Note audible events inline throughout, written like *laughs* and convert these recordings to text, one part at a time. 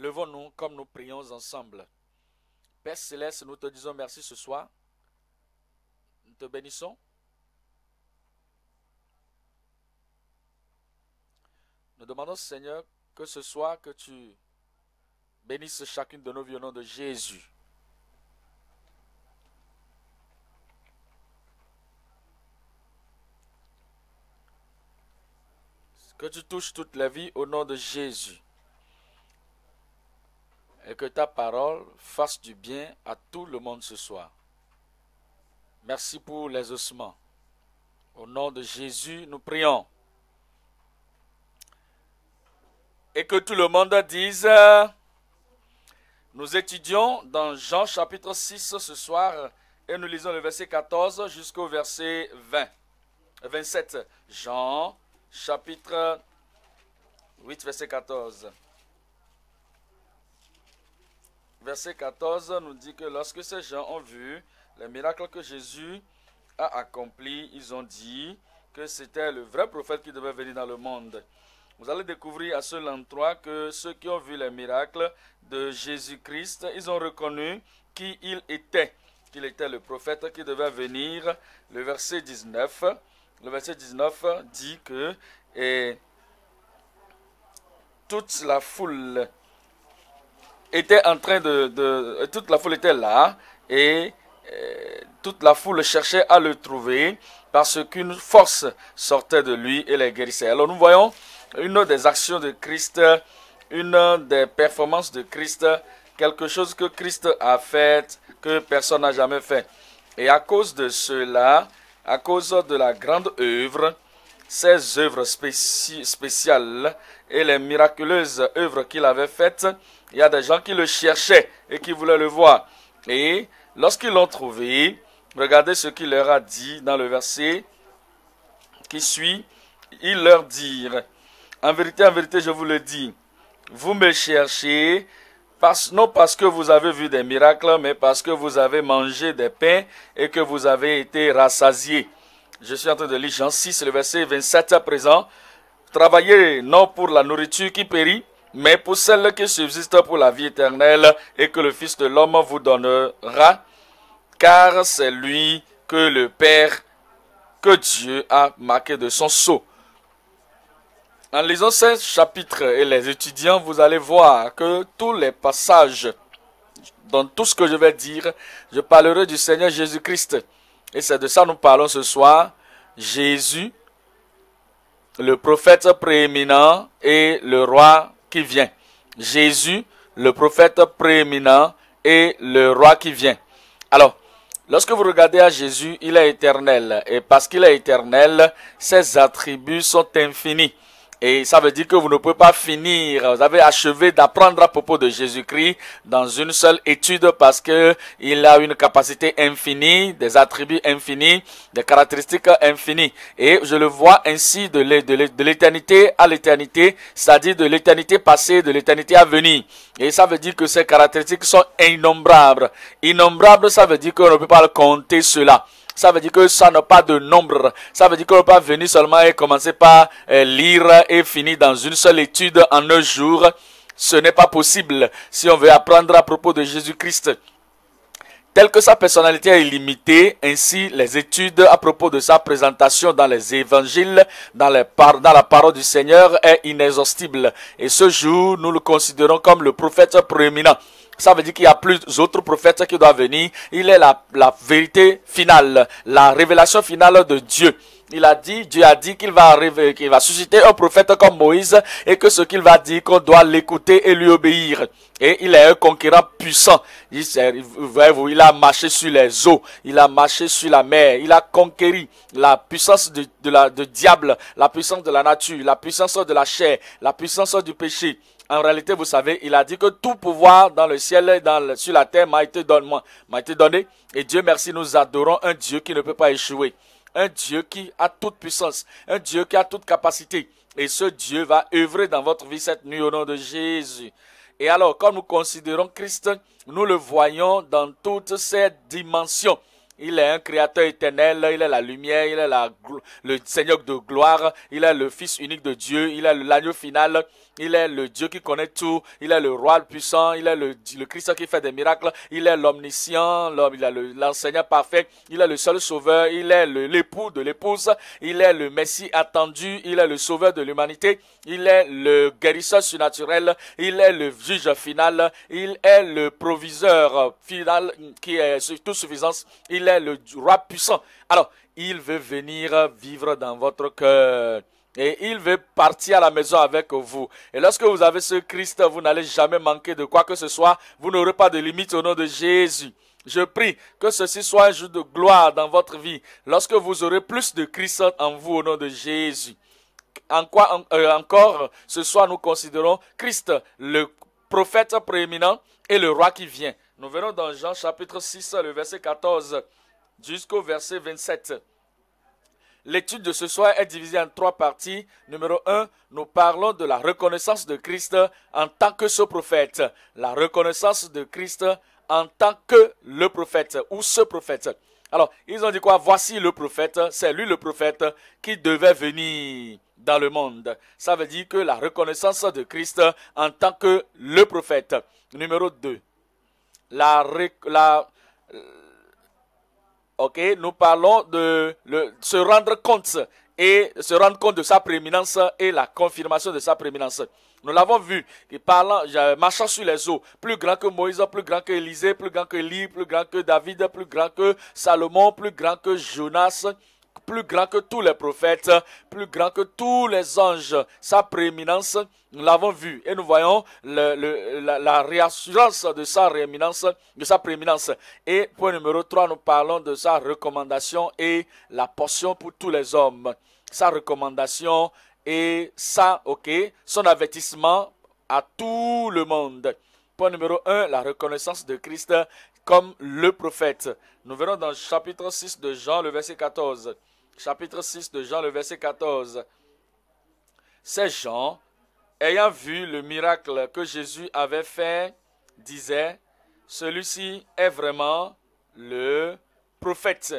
Levons-nous comme nous prions ensemble. Père céleste, nous te disons merci ce soir. Nous te bénissons. Nous demandons, Seigneur, que ce soir que tu bénisses chacune de nos vies au nom de Jésus. Que tu touches toute la vie au nom de Jésus et que ta parole fasse du bien à tout le monde ce soir. Merci pour les ossements. Au nom de Jésus, nous prions. Et que tout le monde dise, nous étudions dans Jean chapitre 6 ce soir et nous lisons le verset 14 jusqu'au verset 20. 27. Jean chapitre 8 verset 14 verset 14 nous dit que lorsque ces gens ont vu les miracles que Jésus a accomplis, ils ont dit que c'était le vrai prophète qui devait venir dans le monde. Vous allez découvrir à ce endroit que ceux qui ont vu les miracles de Jésus-Christ, ils ont reconnu qui il était, qu'il était le prophète qui devait venir. Le verset 19, le verset 19 dit que toute la foule était en train de, euh, toute la foule était là et euh, toute la foule cherchait à le trouver parce qu'une force sortait de lui et les guérissait. Alors nous voyons une des actions de Christ, une des performances de Christ, quelque chose que Christ a fait, que personne n'a jamais fait. Et à cause de cela, à cause de la grande œuvre, ces œuvres spéciales et les miraculeuses œuvres qu'il avait faites, il y a des gens qui le cherchaient et qui voulaient le voir. Et lorsqu'ils l'ont trouvé, regardez ce qu'il leur a dit dans le verset qui suit. Il leur dit, en vérité, en vérité, je vous le dis, vous me cherchez parce, non parce que vous avez vu des miracles, mais parce que vous avez mangé des pains et que vous avez été rassasiés. Je suis en train de lire Jean 6, le verset 27 à présent. Travaillez non pour la nourriture qui périt, mais pour celle qui subsiste pour la vie éternelle et que le Fils de l'homme vous donnera, car c'est lui que le Père, que Dieu a marqué de son sceau. En lisant ce chapitres et les étudiants, vous allez voir que tous les passages, dans tout ce que je vais dire, je parlerai du Seigneur Jésus-Christ. Et c'est de ça que nous parlons ce soir. Jésus, le prophète prééminent et le roi qui vient. Jésus, le prophète prééminent et le roi qui vient. Alors, lorsque vous regardez à Jésus, il est éternel. Et parce qu'il est éternel, ses attributs sont infinis. Et ça veut dire que vous ne pouvez pas finir. Vous avez achevé d'apprendre à propos de Jésus-Christ dans une seule étude parce que il a une capacité infinie, des attributs infinis, des caractéristiques infinies. Et je le vois ainsi de l'éternité à l'éternité, c'est-à-dire de l'éternité passée, de l'éternité à venir. Et ça veut dire que ces caractéristiques sont innombrables. Innombrables, ça veut dire qu'on ne peut pas compter cela. Ça veut dire que ça n'a pas de nombre. Ça veut dire qu'on ne pas venu seulement et commencer par euh, lire et finir dans une seule étude en un jour. Ce n'est pas possible si on veut apprendre à propos de Jésus-Christ. Tel que sa personnalité est limitée, ainsi les études à propos de sa présentation dans les évangiles, dans, dans la parole du Seigneur est inexhaustible. Et ce jour, nous le considérons comme le prophète prééminent ça veut dire qu'il y a plus d'autres prophètes qui doivent venir. Il est la, vérité finale, la révélation finale de Dieu. Il a dit, Dieu a dit qu'il va arriver, qu'il va susciter un prophète comme Moïse et que ce qu'il va dire, qu'on doit l'écouter et lui obéir. Et il est un conquérant puissant. Il, il a marché sur les eaux, il a marché sur la mer, il a conquéri la puissance de, la, de diable, la puissance de la nature, la puissance de la chair, la puissance du péché, en réalité, vous savez, il a dit que tout pouvoir dans le ciel et dans sur la terre m'a été, donné, été donné. Et Dieu merci, nous adorons un Dieu qui ne peut pas échouer. Un Dieu qui a toute puissance. Un Dieu qui a toute capacité. Et ce Dieu va œuvrer dans votre vie cette nuit au nom de Jésus. Et alors, quand nous considérons Christ, nous le voyons dans toutes ses dimensions. Il est un créateur éternel, il est la lumière, il est le Seigneur de gloire, il est le Fils unique de Dieu, il est l'agneau final, il est le Dieu qui connaît tout. Il est le roi puissant. Il est le, Christ qui fait des miracles. Il est l'omniscient. Il est l'enseignant parfait. Il est le seul sauveur. Il est l'époux de l'épouse. Il est le Messie attendu. Il est le sauveur de l'humanité. Il est le guérisseur surnaturel. Il est le juge final. Il est le proviseur final qui est tout toute suffisance. Il est le roi puissant. Alors, il veut venir vivre dans votre cœur. Et il veut partir à la maison avec vous. Et lorsque vous avez ce Christ, vous n'allez jamais manquer de quoi que ce soit. Vous n'aurez pas de limite au nom de Jésus. Je prie que ceci soit un jour de gloire dans votre vie, lorsque vous aurez plus de Christ en vous au nom de Jésus. En quoi euh, encore ce soir nous considérons Christ le prophète prééminent et le roi qui vient. Nous verrons dans Jean chapitre 6, le verset 14 jusqu'au verset 27. L'étude de ce soir est divisée en trois parties. Numéro 1, nous parlons de la reconnaissance de Christ en tant que ce prophète. La reconnaissance de Christ en tant que le prophète ou ce prophète. Alors, ils ont dit quoi Voici le prophète, c'est lui le prophète qui devait venir dans le monde. Ça veut dire que la reconnaissance de Christ en tant que le prophète. Numéro 2. La, la, nous parlons de se rendre compte et se rendre compte de sa prééminence et la confirmation de sa prééminence. Nous l'avons vu, marchant sur les eaux, plus grand que Moïse, plus grand que Élisée, plus grand que Élie, plus grand que David, plus grand que Salomon, plus grand que Jonas, plus grand que tous les prophètes, plus grand que tous les anges. Sa prééminence, nous l'avons vu et nous voyons la, réassurance de sa prééminence, de sa prééminence. Et point numéro 3, nous parlons de sa recommandation et la portion pour tous les hommes. Sa recommandation et sa, ok, son avertissement à tout le monde. Point numéro 1, la reconnaissance de Christ comme le prophète. Nous verrons dans le chapitre 6 de Jean, le verset 14 chapitre 6 de Jean, le verset 14. Ces gens, ayant vu le miracle que Jésus avait fait, disaient, celui-ci est vraiment le prophète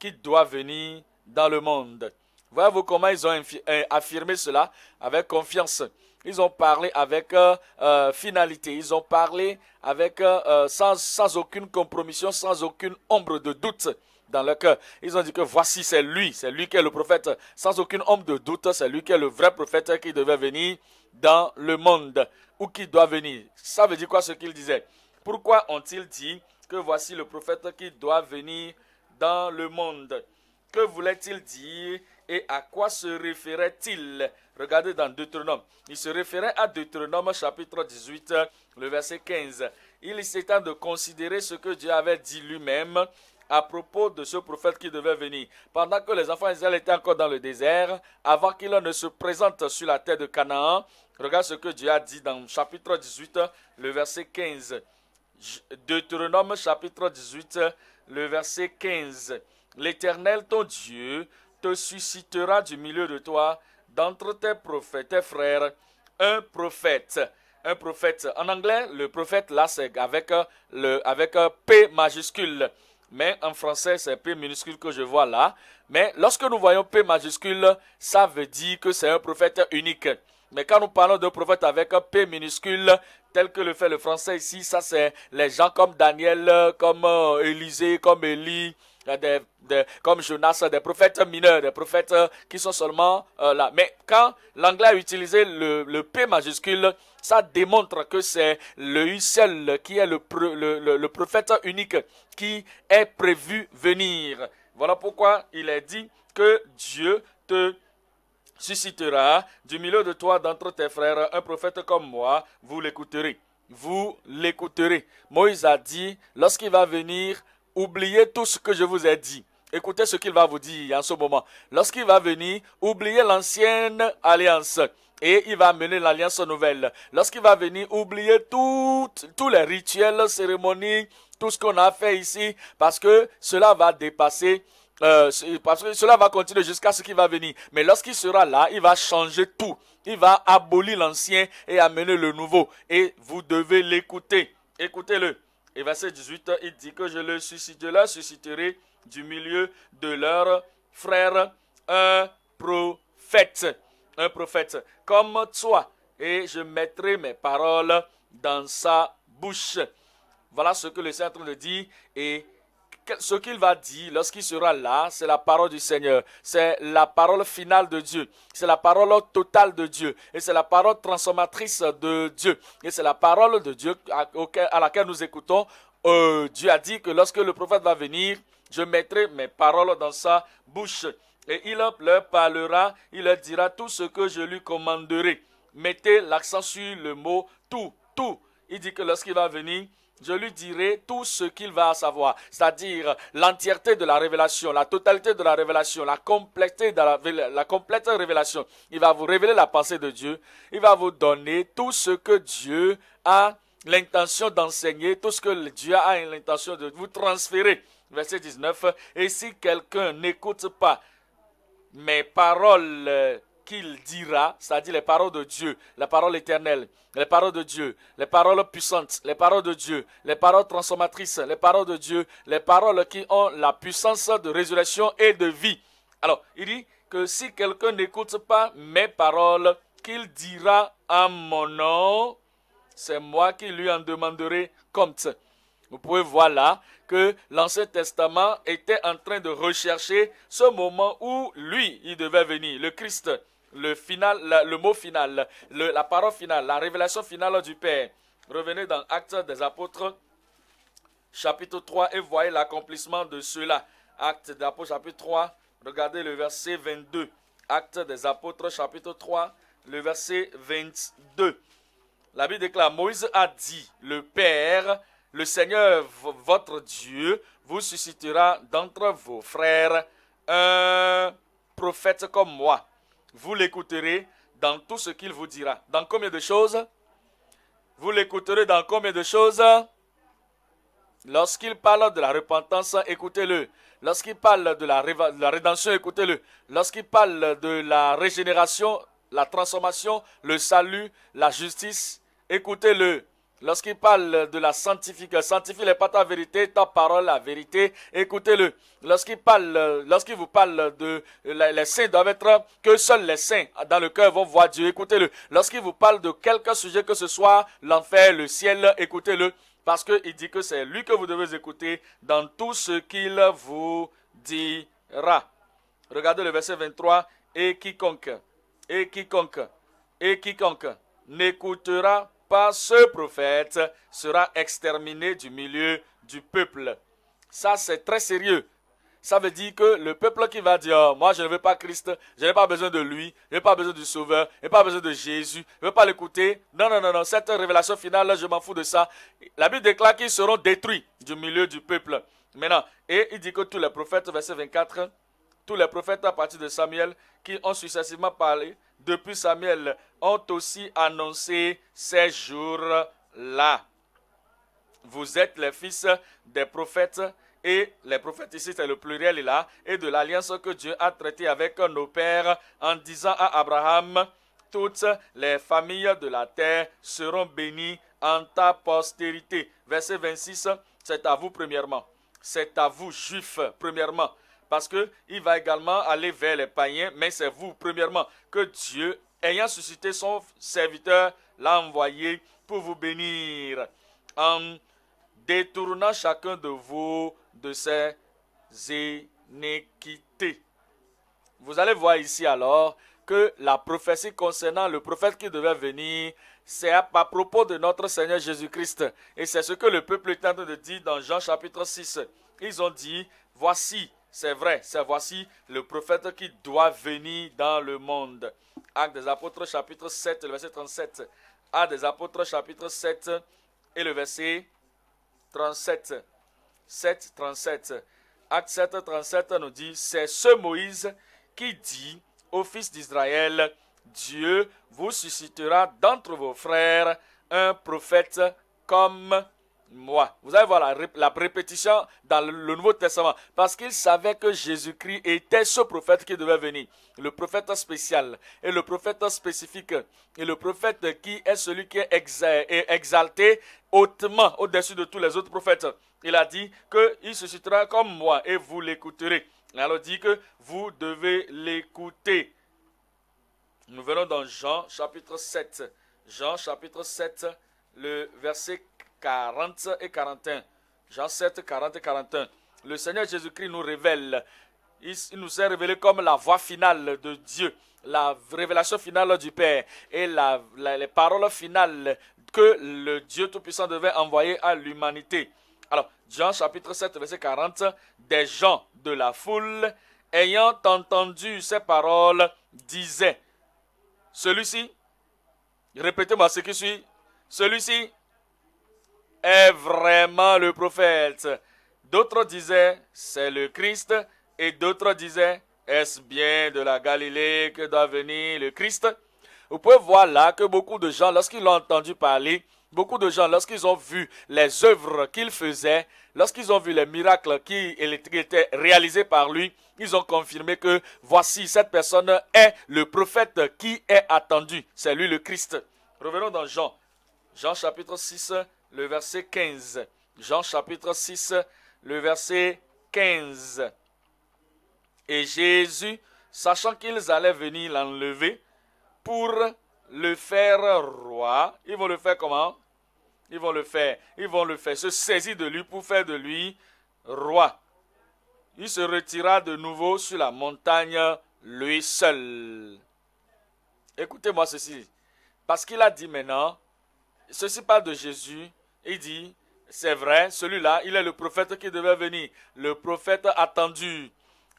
qui doit venir dans le monde. Voyez-vous comment ils ont euh, affirmé cela avec confiance. Ils ont parlé avec euh, euh, finalité, ils ont parlé avec sans aucune compromission, sans aucune ombre de doute dans leur cœur. Ils ont dit que voici, c'est lui, c'est lui qui est le prophète. Sans aucun homme de doute, c'est lui qui est le vrai prophète qui devait venir dans le monde ou qui doit venir. Ça veut dire quoi ce qu'ils disaient Pourquoi ont-ils dit que voici le prophète qui doit venir dans le monde Que voulait-il dire et à quoi se référait-il Regardez dans Deutéronome. Il se référait à Deutéronome chapitre 18, le verset 15. Il s'étend de considérer ce que Dieu avait dit lui-même à propos de ce prophète qui devait venir. Pendant que les enfants d'Israël étaient encore dans le désert, avant qu'il ne se présente sur la terre de Canaan, regarde ce que Dieu a dit dans le chapitre 18, le verset 15. Deutéronome chapitre 18, le verset 15. L'Éternel ton Dieu te suscitera du milieu de toi, d'entre tes prophètes, tes frères, un prophète. Un prophète. En anglais, le prophète, là, avec, euh, le, avec euh, P majuscule mais en français, c'est P minuscule que je vois là. Mais lorsque nous voyons P majuscule, ça veut dire que c'est un prophète unique. Mais quand nous parlons de prophète avec un P minuscule, tel que le fait le français ici, ça c'est les gens comme Daniel, comme euh, Élisée, comme Élie, comme Jonas, des prophètes mineurs, des prophètes euh, qui sont seulement euh, là. Mais quand l'anglais a utilisé le, P majuscule, ça démontre que c'est le seul qui est le, le prophète unique qui est prévu venir. Voilà pourquoi il est dit que Dieu te suscitera du milieu de toi d'entre tes frères un prophète comme moi, vous l'écouterez. Vous l'écouterez. Moïse a dit, lorsqu'il va venir, oubliez tout ce que je vous ai dit. Écoutez ce qu'il va vous dire en ce moment. Lorsqu'il va venir, oubliez l'ancienne alliance et il va mener l'alliance nouvelle. Lorsqu'il va venir, oubliez tous les rituels, cérémonies, tout ce qu'on a fait ici, parce que cela va dépasser euh, parce que cela va continuer jusqu'à ce qu'il va venir. Mais lorsqu'il sera là, il va changer tout. Il va abolir l'ancien et amener le nouveau. Et vous devez l'écouter. Écoutez-le. Et verset 18, il dit que je le susciterai, susciterai du milieu de leurs frères un prophète. Un prophète comme toi. Et je mettrai mes paroles dans sa bouche. Voilà ce que le saint est dit. Et ce qu'il va dire lorsqu'il sera là, c'est la parole du Seigneur. C'est la parole finale de Dieu. C'est la parole totale de Dieu. Et c'est la parole transformatrice de Dieu. Et c'est la parole de Dieu à, laquelle nous écoutons. Euh, Dieu a dit que lorsque le prophète va venir, je mettrai mes paroles dans sa bouche. Et il leur parlera, il leur dira tout ce que je lui commanderai. Mettez l'accent sur le mot tout, tout. Il dit que lorsqu'il va venir, je lui dirai tout ce qu'il va savoir, c'est-à-dire l'entièreté de la révélation, la totalité de la révélation, la complétude de la, complète révélation. Il va vous révéler la pensée de Dieu, il va vous donner tout ce que Dieu a l'intention d'enseigner, tout ce que Dieu a l'intention de vous transférer. Verset 19, et si quelqu'un n'écoute pas mes paroles qu'il dira, c'est-à-dire les paroles de Dieu, la parole éternelle, les paroles de Dieu, les paroles puissantes, les paroles de Dieu, les paroles transformatrices, les paroles de Dieu, les paroles qui ont la puissance de résurrection et de vie. Alors, il dit que si quelqu'un n'écoute pas mes paroles, qu'il dira à mon nom, c'est moi qui lui en demanderai compte. Vous pouvez voir là que l'Ancien Testament était en train de rechercher ce moment où lui, il devait venir, le Christ le, final, le mot final, la parole finale, la révélation finale du Père. Revenez dans Actes des Apôtres, chapitre 3, et voyez l'accomplissement de cela. Acte des Apôtres, chapitre 3, regardez le verset 22. Acte des Apôtres, chapitre 3, le verset 22. La Bible déclare, Moïse a dit, le Père, le Seigneur votre Dieu, vous suscitera d'entre vos frères un prophète comme moi vous l'écouterez dans tout ce qu'il vous dira. Dans combien de choses Vous l'écouterez dans combien de choses Lorsqu'il parle de la repentance, écoutez-le. Lorsqu'il parle de la, rédemption, écoutez-le. Lorsqu'il parle de la régénération, la transformation, le salut, la justice, écoutez-le. Lorsqu'il parle de la scientifique, scientifique n'est pas ta vérité, ta parole, la vérité, écoutez-le. Lorsqu'il parle, lorsqu'il vous parle de les saints doivent être que seuls les saints dans le cœur vont voir Dieu, écoutez-le. Lorsqu'il vous parle de quelque sujet que ce soit, l'enfer, le ciel, écoutez-le. Parce qu'il dit que c'est lui que vous devez écouter dans tout ce qu'il vous dira. Regardez le verset 23. Et quiconque, et quiconque, et quiconque n'écoutera par ce prophète sera exterminé du milieu du peuple. Ça, c'est très sérieux. Ça veut dire que le peuple qui va dire, oh, moi je ne veux pas Christ, je n'ai pas besoin de lui, je n'ai pas besoin du Sauveur, je n'ai pas besoin de Jésus, je ne veux pas l'écouter. Non, non, non, non, cette révélation finale, je m'en fous de ça. La Bible déclare qu'ils seront détruits du milieu du peuple. Maintenant, et il dit que tous les prophètes, verset 24, tous les prophètes à partir de Samuel qui ont successivement parlé depuis Samuel ont aussi annoncé ces jours-là. Vous êtes les fils des prophètes et les prophètes c'est le pluriel là, et de l'alliance que Dieu a traitée avec nos pères en disant à Abraham, toutes les familles de la terre seront bénies en ta postérité. Verset 26, c'est à vous premièrement. C'est à vous, juifs, premièrement parce qu'il va également aller vers les païens, mais c'est vous, premièrement, que Dieu, ayant suscité son serviteur, l'a envoyé pour vous bénir, en détournant chacun de vous de ses iniquités. Vous allez voir ici alors que la prophétie concernant le prophète qui devait venir, c'est à, propos de notre Seigneur Jésus-Christ. Et c'est ce que le peuple est en train de dire dans Jean chapitre 6. Ils ont dit, voici, c'est vrai, c'est voici le prophète qui doit venir dans le monde. Actes des Apôtres, chapitre 7, le verset 37. Acte des Apôtres, chapitre 7 et le verset 37. 7, 37. Acte 7, 37 nous dit, c'est ce Moïse qui dit au fils d'Israël, Dieu vous suscitera d'entre vos frères un prophète comme moi. Vous allez voir la, la répétition dans le, Nouveau Testament. Parce qu'il savait que Jésus-Christ était ce prophète qui devait venir. Le prophète spécial et le prophète spécifique. Et le prophète qui est celui qui est, exalté hautement au-dessus de tous les autres prophètes. Il a dit qu'il situera comme moi et vous l'écouterez. Alors dit que vous devez l'écouter. Nous venons dans Jean chapitre 7. Jean chapitre 7, le verset 40 et 41. Jean 7, 40 et 41. Le Seigneur Jésus-Christ nous révèle. Il, nous est révélé comme la voix finale de Dieu, la révélation finale du Père et les paroles finales que le Dieu Tout-Puissant devait envoyer à l'humanité. Alors, Jean chapitre 7, verset 40, des gens de la foule, ayant entendu ces paroles, disaient, celui-ci, répétez-moi ce qui suit, celui-ci est vraiment le prophète D'autres disaient, c'est le Christ, et d'autres disaient, est-ce bien de la Galilée que doit venir le Christ Vous pouvez voir là que beaucoup de gens, lorsqu'ils l'ont entendu parler, beaucoup de gens, lorsqu'ils ont vu les œuvres qu'il faisait, lorsqu'ils ont vu les miracles qui étaient réalisés par lui, ils ont confirmé que voici, cette personne est le prophète qui est attendu. C'est lui le Christ. Revenons dans Jean. Jean chapitre 6, le verset 15. Jean chapitre 6, le verset 15. Et Jésus, sachant qu'ils allaient venir l'enlever pour le faire roi, ils vont le faire comment Ils vont le faire, ils vont le faire, se saisir de lui pour faire de lui roi. Il se retira de nouveau sur la montagne, lui seul. Écoutez-moi ceci. Parce qu'il a dit maintenant, Ceci parle de Jésus. Il dit, c'est vrai, celui-là, il est le prophète qui devait venir, le prophète attendu.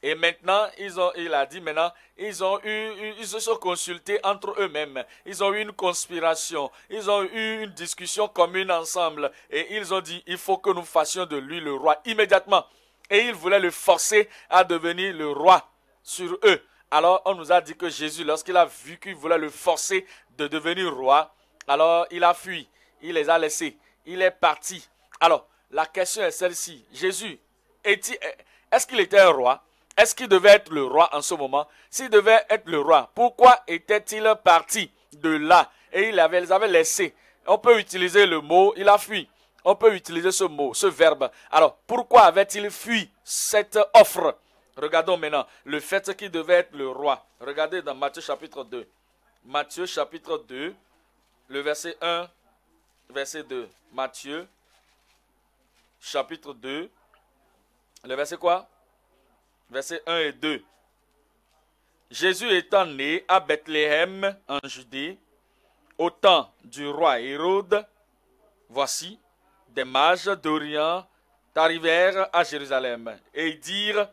Et maintenant, ils ont, il a dit maintenant, ils ont eu, ils se sont consultés entre eux-mêmes. Ils ont eu une conspiration. Ils ont eu une discussion commune ensemble. Et ils ont dit, il faut que nous fassions de lui le roi immédiatement. Et ils voulaient le forcer à devenir le roi sur eux. Alors, on nous a dit que Jésus, lorsqu'il a vu qu'il voulait le forcer de devenir roi, alors, il a fui, il les a laissés, il est parti. Alors, la question est celle-ci. Jésus, est-ce qu'il était un roi Est-ce qu'il devait être le roi en ce moment S'il devait être le roi, pourquoi était-il parti de là et il les avait, laissés On peut utiliser le mot, il a fui. On peut utiliser ce mot, ce verbe. Alors, pourquoi avait-il fui cette offre Regardons maintenant le fait qu'il devait être le roi. Regardez dans Matthieu chapitre 2. Matthieu chapitre 2, le verset 1, verset 2. Matthieu, chapitre 2. Le verset quoi Verset 1 et 2. Jésus étant né à Bethléem en Judée, au temps du roi Hérode, voici, des mages d'Orient arrivèrent à Jérusalem et ils dirent,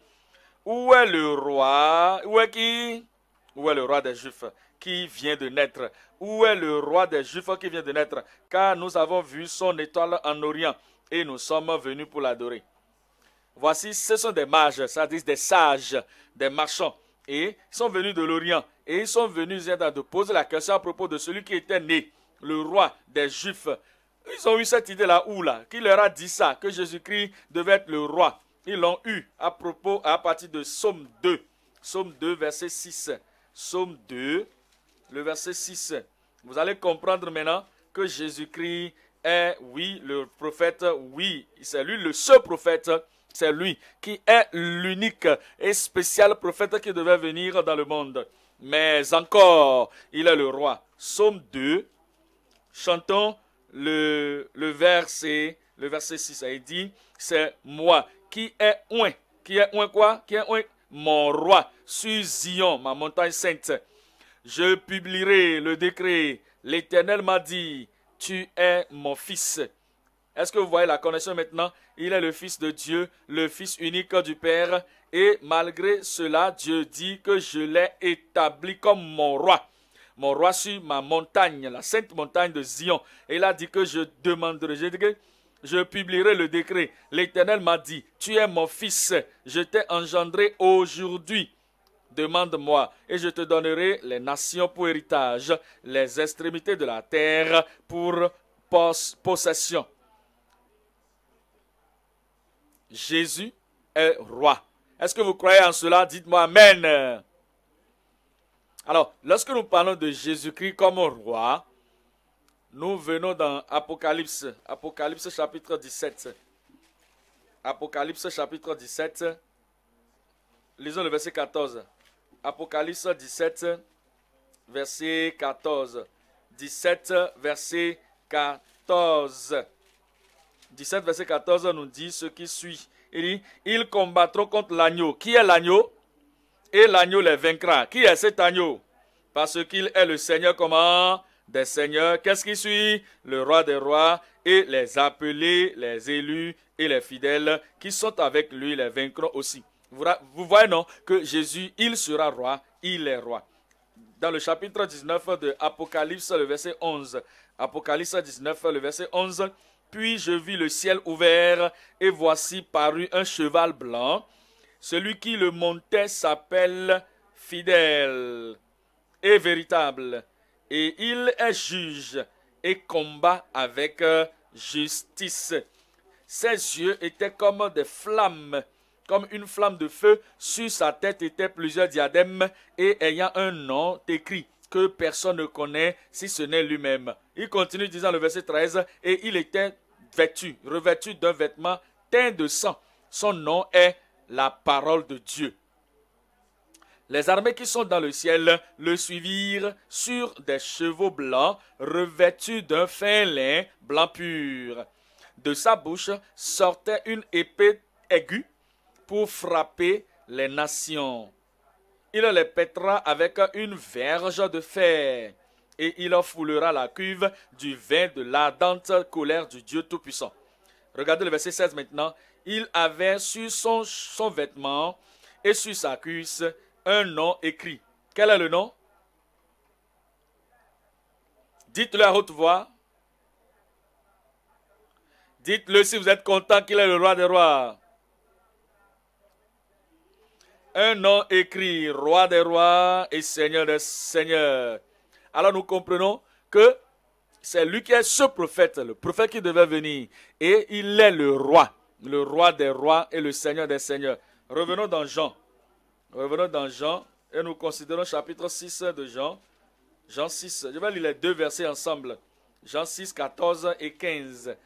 où est le roi Où est qui Où est le roi des Juifs qui vient de naître Où est le roi des Juifs qui vient de naître Car nous avons vu son étoile en Orient et nous sommes venus pour l'adorer. Voici, ce sont des mages, Ça à des sages, des marchands. Et ils sont venus de l'Orient. Et ils sont venus de poser la question à propos de celui qui était né, le roi des Juifs. Ils ont eu cette idée-là, où là, qui leur a dit ça, que Jésus-Christ devait être le roi. Ils l'ont eu à propos, à partir de Somme 2. Psaume 2, verset 6. Psaume 2, le verset 6. Vous allez comprendre maintenant que Jésus-Christ est, oui, le prophète, oui, c'est lui le seul prophète, c'est lui qui est l'unique et spécial prophète qui devait venir dans le monde. Mais encore, il est le roi. Somme 2, chantons le, verset, le verset 6, il dit, c'est moi qui est un, qui est un quoi, qui est un, mon roi, sur Zion, ma montagne sainte je publierai le décret. L'Éternel m'a dit, tu es mon fils. Est-ce que vous voyez la connexion maintenant Il est le fils de Dieu, le fils unique du Père. Et malgré cela, Dieu dit que je l'ai établi comme mon roi. Mon roi sur ma montagne, la sainte montagne de Zion. Et il a dit que je demanderai, je, je publierai le décret. L'Éternel m'a dit, tu es mon fils, je t'ai engendré aujourd'hui. Demande-moi, et je te donnerai les nations pour héritage, les extrémités de la terre pour possession. Jésus est roi. Est-ce que vous croyez en cela Dites-moi Amen. Alors, lorsque nous parlons de Jésus-Christ comme roi, nous venons dans Apocalypse, Apocalypse chapitre 17. Apocalypse chapitre 17, lisons le verset 14. Apocalypse 17, verset 14. 17, verset 14. 17, verset 14 nous dit ce qui suit. Il dit, ils combattront contre l'agneau. Qui est l'agneau Et l'agneau les vaincra. Qui est cet agneau Parce qu'il est le Seigneur comment Des seigneurs. Qu'est-ce qui suit Le roi des rois et les appelés, les élus et les fidèles qui sont avec lui les vaincront aussi. Vous, voyez, non, que Jésus, il sera roi, il est roi. Dans le chapitre 19 de Apocalypse, le verset 11. Apocalypse 19, le verset 11. Puis je vis le ciel ouvert, et voici parut un cheval blanc. Celui qui le montait s'appelle fidèle et véritable, et il est juge et combat avec euh, justice. Ses yeux étaient comme des flammes comme une flamme de feu. Sur sa tête étaient plusieurs diadèmes et ayant un nom écrit que personne ne connaît si ce n'est lui-même. Il continue disant le verset 13, et il était vêtu, revêtu d'un vêtement teint de sang. Son nom est la parole de Dieu. Les armées qui sont dans le ciel le suivirent sur des chevaux blancs, revêtus d'un fin lin blanc pur. De sa bouche sortait une épée aiguë pour frapper les nations. Il les pètera avec une verge de fer, et il foulera la cuve du vin de l'ardente colère du Dieu Tout-Puissant. Regardez le verset 16 maintenant. Il avait sur son, son vêtement et sur sa cuisse un nom écrit. Quel est le nom Dites-le à haute voix. Dites-le si vous êtes content qu'il est le roi des rois un nom écrit, roi des rois et seigneur des seigneurs. Alors nous comprenons que c'est lui qui est ce prophète, le prophète qui devait venir. Et il est le roi, le roi des rois et le seigneur des seigneurs. Revenons dans Jean. Revenons dans Jean et nous considérons chapitre 6 de Jean. Jean 6, je vais lire les deux versets ensemble. Jean 6, 14 et 15.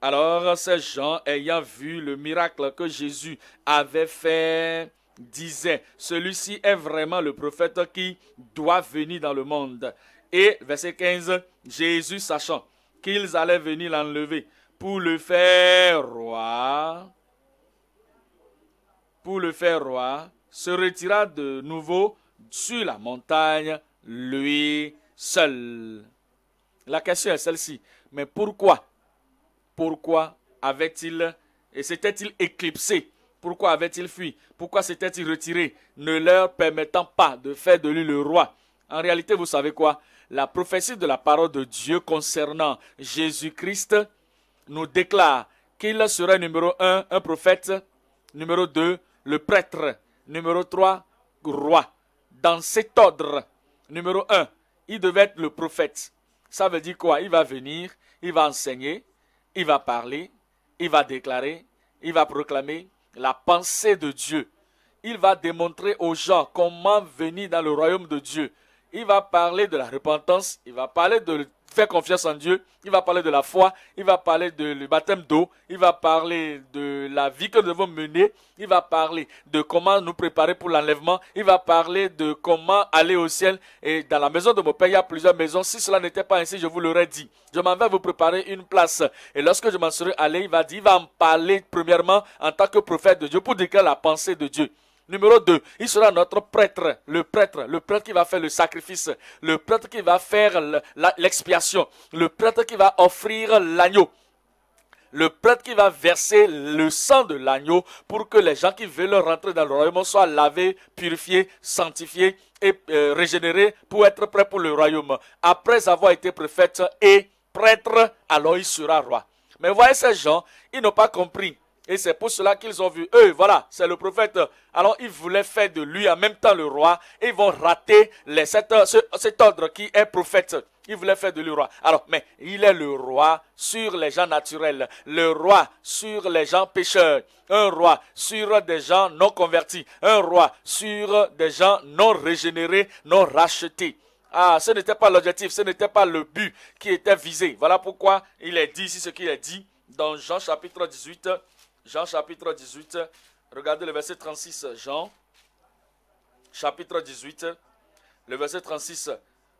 Alors ces gens, ayant vu le miracle que Jésus avait fait, disait, celui-ci est vraiment le prophète qui doit venir dans le monde. Et verset 15, Jésus sachant qu'ils allaient venir l'enlever pour le faire roi, pour le faire roi, se retira de nouveau sur la montagne, lui seul. La question est celle-ci. Mais pourquoi Pourquoi avait-il, et s'était-il éclipsé pourquoi avait-il fui Pourquoi s'était-il retiré Ne leur permettant pas de faire de lui le roi. En réalité, vous savez quoi La prophétie de la parole de Dieu concernant Jésus-Christ nous déclare qu'il serait numéro un, un prophète, numéro deux, le prêtre, numéro trois, roi. Dans cet ordre, numéro un, il devait être le prophète. Ça veut dire quoi Il va venir, il va enseigner, il va parler, il va déclarer, il va proclamer, la pensée de Dieu. Il va démontrer aux gens comment venir dans le royaume de Dieu. Il va parler de la repentance, il va parler de faire confiance en Dieu, il va parler de la foi, il va parler de baptême d'eau, il va parler de la vie que nous devons mener, il va parler de comment nous préparer pour l'enlèvement, il va parler de comment aller au ciel. Et dans la maison de mon père, il y a plusieurs maisons. Si cela n'était pas ainsi, je vous l'aurais dit. Je m'en vais vous préparer une place. Et lorsque je m'en serai allé, il va dire, va en parler premièrement en tant que prophète de Dieu pour décrire la pensée de Dieu. Numéro 2, il sera notre prêtre, le prêtre, le prêtre qui va faire le sacrifice, le prêtre qui va faire l'expiation, le prêtre qui va offrir l'agneau le prêtre qui va verser le sang de l'agneau pour que les gens qui veulent rentrer dans le royaume soient lavés, purifiés, sanctifiés et euh, régénérés pour être prêts pour le royaume. Après avoir été prophète et prêtre, alors il sera roi. Mais voyez ces gens, ils n'ont pas compris et c'est pour cela qu'ils ont vu, eux, voilà, c'est le prophète. Alors ils voulaient faire de lui en même temps le roi. Et ils vont rater cet, ordre qui est prophète. Ils voulaient faire de lui roi. Alors, mais il est le roi sur les gens naturels, le roi sur les gens pécheurs, un roi sur des gens non convertis, un roi sur des gens non régénérés, non rachetés. Ah, ce n'était pas l'objectif, ce n'était pas le but qui était visé. Voilà pourquoi il est dit ici ce qu'il est dit dans Jean chapitre 18, Jean chapitre 18, regardez le verset 36. Jean chapitre 18, le verset 36.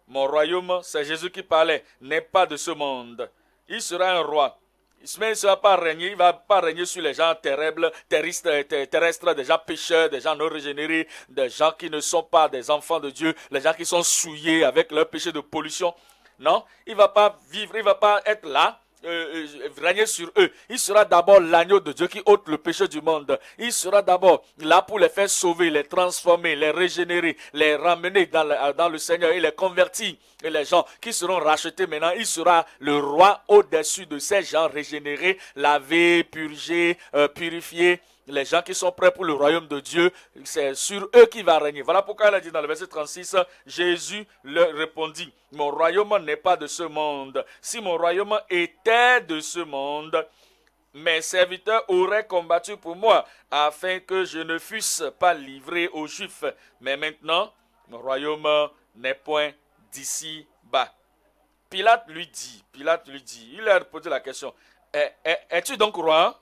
Mon royaume, c'est Jésus qui parlait, n'est pas de ce monde. Il sera un roi. Mais il ne sera pas régné, il ne va pas régner sur les gens terribles, terrestres, terrestres, des gens pécheurs, des gens non régénérés, des gens qui ne sont pas des enfants de Dieu, les gens qui sont souillés avec leur péché de pollution. Non, il ne va pas vivre, il ne va pas être là euh, euh sur eux. Il sera d'abord l'agneau de Dieu qui ôte le péché du monde. Il sera d'abord là pour les faire sauver, les transformer, les régénérer, les ramener dans le, euh, dans le Seigneur et les convertir. Et les gens qui seront rachetés maintenant, il sera le roi au-dessus de ces gens régénérés, lavés, purgés, euh, purifiés, les gens qui sont prêts pour le royaume de Dieu, c'est sur eux qu'il va régner. Voilà pourquoi elle a dit dans le verset 36, Jésus leur répondit, mon royaume n'est pas de ce monde. Si mon royaume était de ce monde, mes serviteurs auraient combattu pour moi afin que je ne fusse pas livré aux Juifs. Mais maintenant, mon royaume n'est point d'ici bas. Pilate lui dit, Pilate lui dit, il leur posé la question, eh, eh, es-tu donc roi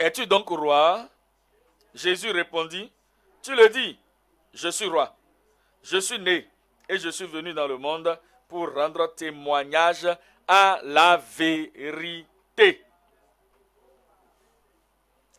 es-tu donc roi Jésus répondit, Tu le dis, je suis roi. Je suis né et je suis venu dans le monde pour rendre témoignage à la vérité.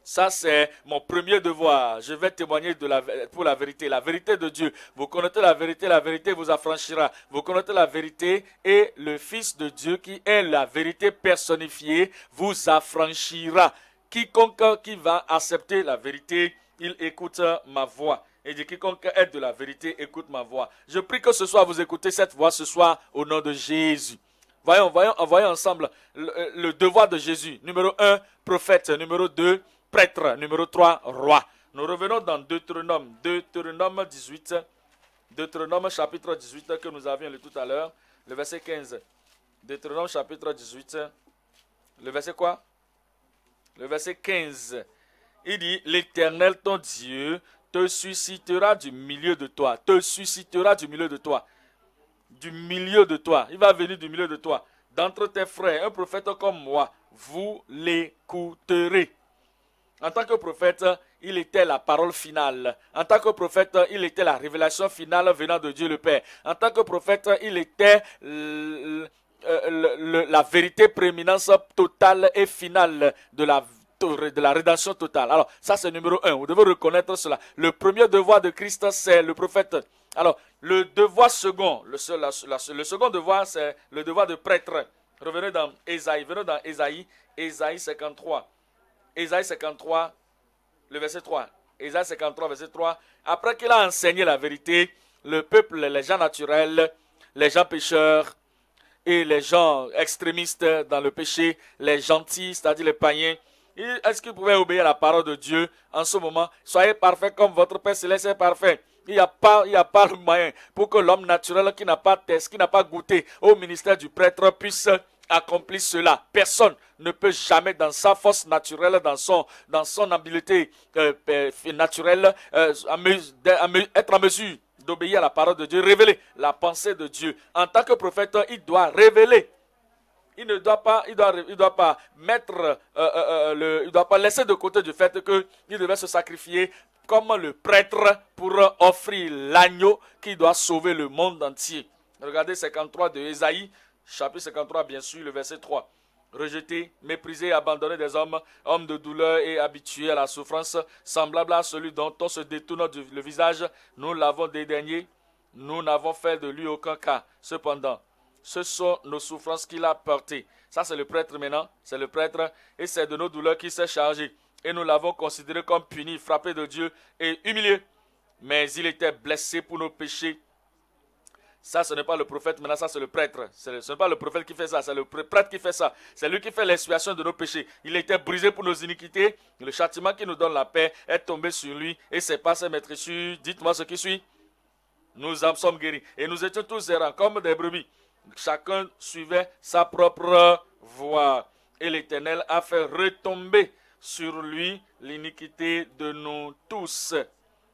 Ça, c'est mon premier devoir. Je vais témoigner de la, pour la vérité, la vérité de Dieu. Vous connaissez la vérité, la vérité vous affranchira. Vous connaissez la vérité et le Fils de Dieu qui est la vérité personnifiée vous affranchira quiconque qui va accepter la vérité, il écoute ma voix. Et dit, quiconque est de la vérité, écoute ma voix. Je prie que ce soit vous écoutez cette voix ce soir au nom de Jésus. Voyons, voyons, voyons ensemble le, euh, le devoir de Jésus. Numéro 1, prophète. Numéro 2, prêtre. Numéro 3, roi. Nous revenons dans Deutéronome, Deutéronome 18, Deutéronome chapitre 18 que nous avions lu tout à l'heure, le verset 15. Deutéronome chapitre 18, le verset quoi le verset 15. Il dit, l'Éternel, ton Dieu, te suscitera du milieu de toi. Te suscitera du milieu de toi. Du milieu de toi. Il va venir du milieu de toi. D'entre tes frères, un prophète comme moi, vous l'écouterez. En tant que prophète, il était la parole finale. En tant que prophète, il était la révélation finale venant de Dieu le Père. En tant que prophète, il était euh, la vérité, prééminence totale et finale de la de la rédemption totale. Alors, ça c'est numéro un. Vous devez reconnaître cela. Le premier devoir de Christ, c'est le prophète. Alors, le devoir second, le, seul, le second devoir, c'est le devoir de prêtre. Revenez dans Esaïe Venez dans Esaïe. Esaïe 53. Esaïe 53, le verset 3. Esaïe 53, verset 3. Après qu'il a enseigné la vérité, le peuple, les gens naturels, les gens pécheurs, et les gens extrémistes dans le péché, les gentils, c'est-à-dire les païens. Est-ce qu'ils pouvaient obéir à la parole de Dieu en ce moment Soyez parfaits comme votre Père Céleste est parfait. Il n'y a, pas, il a pas moyen pour que l'homme naturel qui n'a pas testé, qui n'a pas goûté au ministère du prêtre puisse accomplir cela. Personne ne peut jamais, dans sa force naturelle, dans son, dans son habileté euh, euh, naturelle, euh, être en mesure d'obéir à la parole de Dieu, révéler la pensée de Dieu. En tant que prophète, il doit révéler. Il ne doit pas, il doit, pas mettre, euh, euh, euh, il doit pas laisser de côté du fait qu'il devait se sacrifier comme le prêtre pour offrir l'agneau qui doit sauver le monde entier. Regardez 53 de Esaïe, chapitre 53, bien sûr, le verset 3 rejeté, méprisé, abandonné des hommes, hommes de douleur et habitué à la souffrance, semblable à celui dont on se détourne le visage, nous l'avons dédaigné, nous n'avons fait de lui aucun cas. Cependant, ce sont nos souffrances qu'il a portées. Ça, c'est le prêtre maintenant, c'est le prêtre, et c'est de nos douleurs qu'il s'est chargé. Et nous l'avons considéré comme puni, frappé de Dieu et humilié. Mais il était blessé pour nos péchés ça, ce n'est pas le prophète, maintenant, ça, c'est le prêtre. ce n'est pas le prophète qui fait ça, c'est le prêtre qui fait ça. C'est lui qui fait l'expiation de nos péchés. Il était brisé pour nos iniquités. Le châtiment qui nous donne la paix est tombé sur lui et c'est passé, maître, sur. Dites-moi ce qui suit. Nous en sommes guéris. Et nous étions tous errants, comme des brebis. Chacun suivait sa propre voie. Et l'Éternel a fait retomber sur lui l'iniquité de nous tous.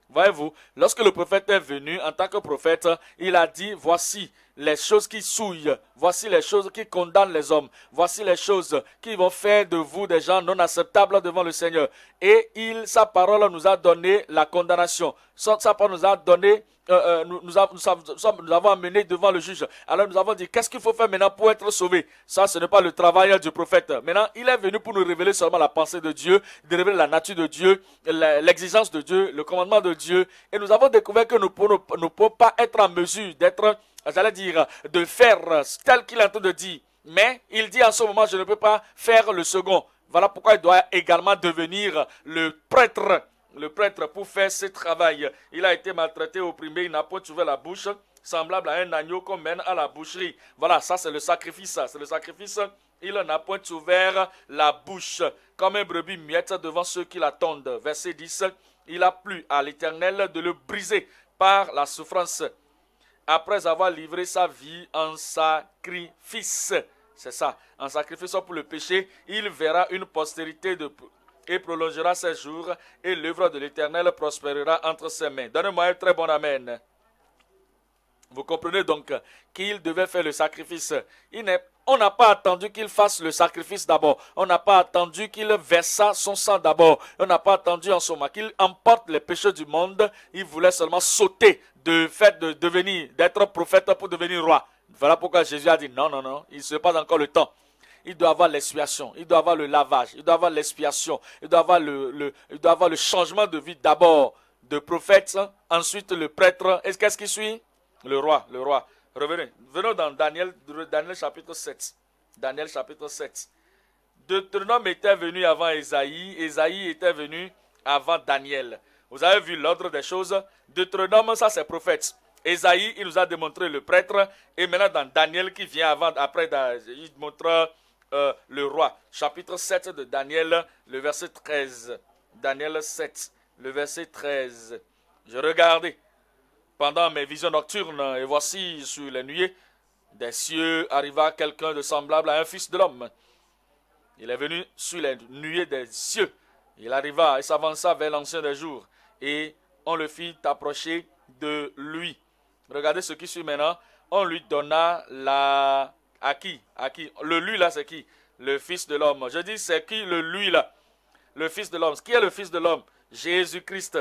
Voyez-vous, lorsque le prophète est venu en tant que prophète, il a dit, voici, les choses qui souillent, voici les choses qui condamnent les hommes, voici les choses qui vont faire de vous des gens non acceptables devant le Seigneur. Et il, sa parole nous a donné la condamnation. Sa, parole nous a donné, euh, euh, nous, avons amené devant le juge. Alors nous avons dit, qu'est-ce qu'il faut faire maintenant pour être sauvé Ça, ce n'est pas le travail du prophète. Maintenant, il est venu pour nous révéler seulement la pensée de Dieu, de révéler la nature de Dieu, l'exigence de Dieu, le commandement de Dieu. Et nous avons découvert que nous ne pouvons pas être en mesure d'être J'allais dire de faire tel qu'il entend de dire. Mais il dit en ce moment, je ne peux pas faire le second. Voilà pourquoi il doit également devenir le prêtre. Le prêtre pour faire ce travail. Il a été maltraité, opprimé, il n'a point ouvert la bouche, semblable à un agneau qu'on mène à la boucherie. Voilà, ça c'est le sacrifice. C'est le sacrifice. Il n'a point ouvert la bouche, comme un brebis muette devant ceux qui l'attendent. Verset 10. Il a plu à l'Éternel de le briser par la souffrance après avoir livré sa vie en sacrifice. C'est ça, en sacrifice pour le péché, il verra une postérité et prolongera ses jours, et l'œuvre de l'Éternel prospérera entre ses mains. Donnez-moi un très bon Amen. Vous comprenez donc qu'il devait faire le sacrifice. on n'a pas attendu qu'il fasse le sacrifice d'abord. On n'a pas attendu qu'il versa son sang d'abord. On n'a pas attendu en ce qu'il emporte les péchés du monde. Il voulait seulement sauter de fait de devenir, d'être prophète pour devenir roi. Voilà pourquoi Jésus a dit non, non, non, il ne se passe encore le temps. Il doit avoir l'expiation, il doit avoir le lavage, il doit avoir l'expiation, il doit avoir le, le, il doit avoir le changement de vie d'abord de prophète, ensuite le prêtre. Et qu'est-ce qui suit Le roi, le roi. Revenons, venons dans Daniel, Daniel chapitre 7. Daniel chapitre 7. Deutéronome était venu avant Esaïe, Esaïe était venu avant Daniel. Vous avez vu l'ordre des choses. Deutéronome, ça c'est prophète. Esaïe, il nous a démontré le prêtre. Et maintenant, dans Daniel qui vient avant, après, il montre euh, le roi. Chapitre 7 de Daniel, le verset 13. Daniel 7, le verset 13. Je regardais pendant mes visions nocturnes, et voici sur les nuées des cieux arriva quelqu'un de semblable à un fils de l'homme. Il est venu sur les nuées des cieux. Il arriva et s'avança vers l'ancien des jours et on le fit approcher de lui. Regardez ce qui suit maintenant. On lui donna la... À qui qui Le lui là, c'est qui Le Fils de l'homme. Je dis, c'est qui le lui là Le Fils de l'homme. Qui est le Fils de l'homme Jésus-Christ.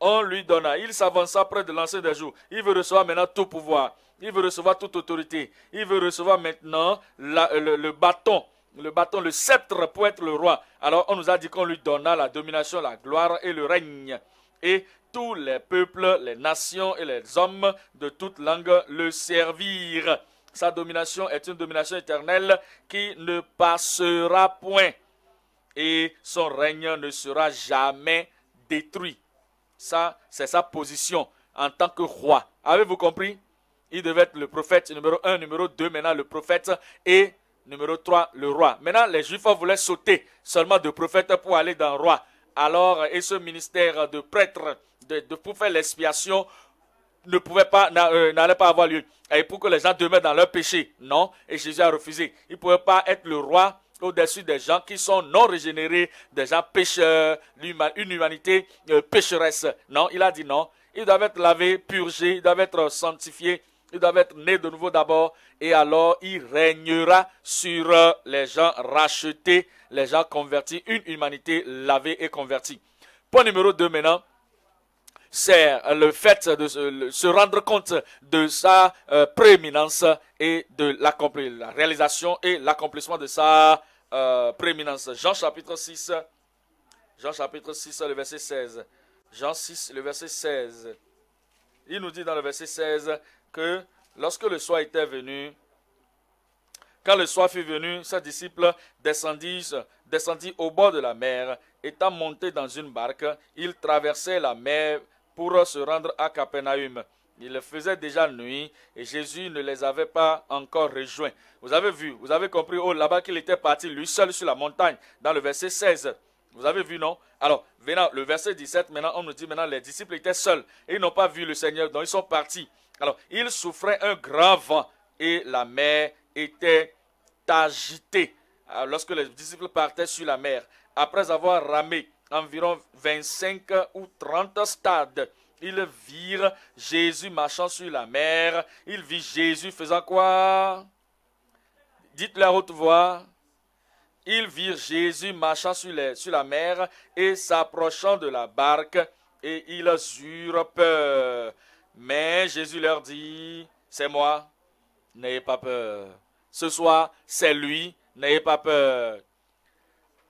On lui donna. Il s'avança près de l'ancien des jours. Il veut recevoir maintenant tout pouvoir. Il veut recevoir toute autorité. Il veut recevoir maintenant euh, le bâton le bâton, le sceptre pour être le roi. Alors on nous a dit qu'on lui donna la domination, la gloire et le règne et tous les peuples, les nations et les hommes de toute langue le servirent. Sa domination est une domination éternelle qui ne passera point et son règne ne sera jamais détruit. Ça, c'est sa position en tant que roi. Avez-vous compris Il devait être le prophète numéro 1, numéro 2, maintenant le prophète et numéro 3, le roi. Maintenant, les Juifs voulaient sauter seulement de prophète pour aller dans roi alors, et ce ministère de prêtre, de, pour faire l'expiation ne pouvait pas, euh, n'allait pas avoir lieu. Et pour que les gens demeurent dans leur péché, non. Et Jésus a refusé. Il ne pouvait pas être le roi au-dessus des gens qui sont non régénérés, des gens pécheurs, une humanité euh, pécheresse. Non, il a dit non. Ils doivent être lavé, purgés, ils doivent être sanctifiés ils doivent être nés de nouveau d'abord et alors il régnera sur euh, les gens rachetés, les gens convertis, une humanité lavée et convertie. Point numéro 2 maintenant, c'est le fait de se rendre compte de sa euh, prééminence et de la réalisation et l'accomplissement de sa euh, prééminence. Jean chapitre 6, Jean chapitre 6, le verset 16. Jean 6, le verset 16. Il nous dit dans le verset 16, que lorsque le soir était venu, quand le soir fut venu, ses disciples descendirent, au bord de la mer. Étant montés dans une barque, ils traversaient la mer pour se rendre à Capernaum. Il faisait déjà nuit et Jésus ne les avait pas encore rejoints. Vous avez vu, vous avez compris, oh, là-bas qu'il était parti lui seul sur la montagne, dans le verset 16. Vous avez vu, non Alors, venant, le verset 17, maintenant, on nous dit, maintenant, les disciples étaient seuls et ils n'ont pas vu le Seigneur, donc ils sont partis. Alors, il souffrait un grave vent et la mer était agitée. Euh, lorsque les disciples partaient sur la mer, après avoir ramé environ 25 ou 30 stades, ils virent Jésus marchant sur la mer. Ils virent Jésus faisant quoi Dites-le à haute voix. Ils virent Jésus marchant sur, sur la mer et s'approchant de la barque, et ils eurent peur. Mais Jésus leur dit, c'est moi, n'ayez pas peur. Ce soir, c'est lui, n'ayez pas peur.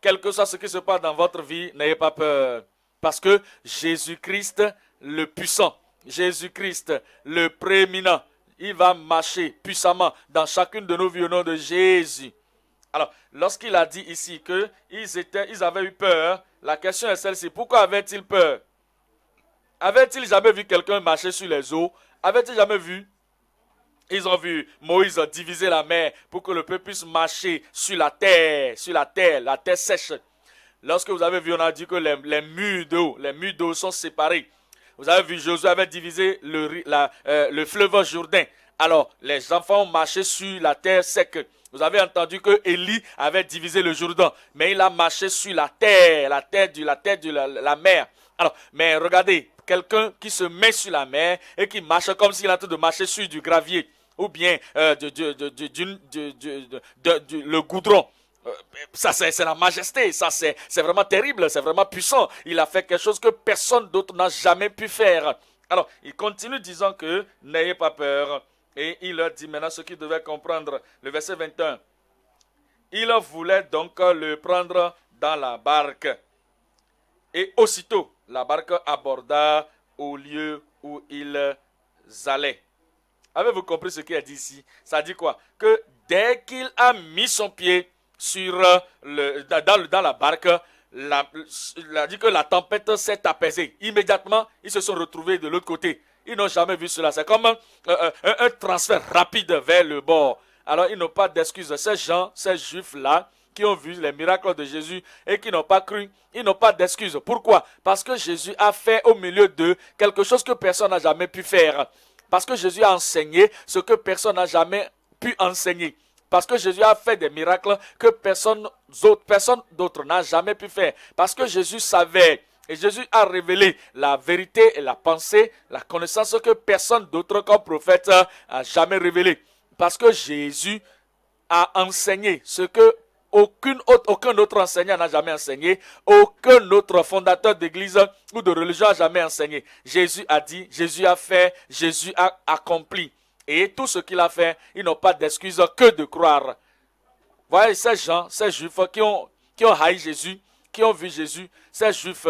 Quel que soit ce qui se passe dans votre vie, n'ayez pas peur. Parce que Jésus-Christ, le puissant, Jésus-Christ, le prééminent, il va marcher puissamment dans chacune de nos vies au nom de Jésus. Alors, lorsqu'il a dit ici qu'ils ils avaient eu peur, la question est celle-ci. Pourquoi avaient-ils peur avaient-ils jamais vu quelqu'un marcher sur les eaux Avaient-ils jamais vu Ils ont vu Moïse diviser la mer pour que le peuple puisse marcher sur la terre, sur la terre, la terre sèche. Lorsque vous avez vu, on a dit que les, murs d'eau, les murs d'eau sont séparés. Vous avez vu, Josué avait divisé euh, le, fleuve Jourdain. Alors, les enfants ont marché sur la terre sèche. Vous avez entendu que Élie avait divisé le Jourdain, mais il a marché sur la terre, la terre de la, mer. Alors, mais regardez, quelqu'un qui se met sur la mer et qui marche comme s'il était en train de marcher sur du gravier ou bien le goudron. Euh, ça, c'est la majesté, ça, c'est vraiment terrible, c'est vraiment puissant. Il a fait quelque chose que personne d'autre n'a jamais pu faire. Alors, il continue disant que n'ayez pas peur. Et il leur dit maintenant ce qu'ils devaient comprendre. Le verset 21. Il voulait donc le prendre dans la barque. Et aussitôt, la barque aborda au lieu où ils allaient. Avez-vous compris ce qu'il a dit ici Ça dit quoi Que dès qu'il a mis son pied sur le, dans, la barque, la, il a dit que la tempête s'est apaisée. Immédiatement, ils se sont retrouvés de l'autre côté. Ils n'ont jamais vu cela. C'est comme euh, euh, un, un transfert rapide vers le bord. Alors, ils n'ont pas d'excuses. Ces gens, ces juifs-là, qui ont vu les miracles de Jésus et qui n'ont pas cru, ils n'ont pas d'excuses. Pourquoi Parce que Jésus a fait au milieu d'eux quelque chose que personne n'a jamais pu faire. Parce que Jésus a enseigné ce que personne n'a jamais pu enseigner. Parce que Jésus a fait des miracles que personne, d'autre n'a jamais pu faire. Parce que Jésus savait. Et Jésus a révélé la vérité et la pensée, la connaissance que personne d'autre Comme prophète n'a jamais révélé Parce que Jésus a enseigné ce que aucun autre enseignant n'a jamais enseigné. Aucun autre fondateur d'église ou de religion n'a jamais enseigné. Jésus a dit, Jésus a fait, Jésus a accompli. Et tout ce qu'il a fait, ils n'ont pas d'excuse que de croire. Voyez, ces gens, ces juifs qui ont, qui ont haï Jésus, qui ont vu Jésus, ces juifs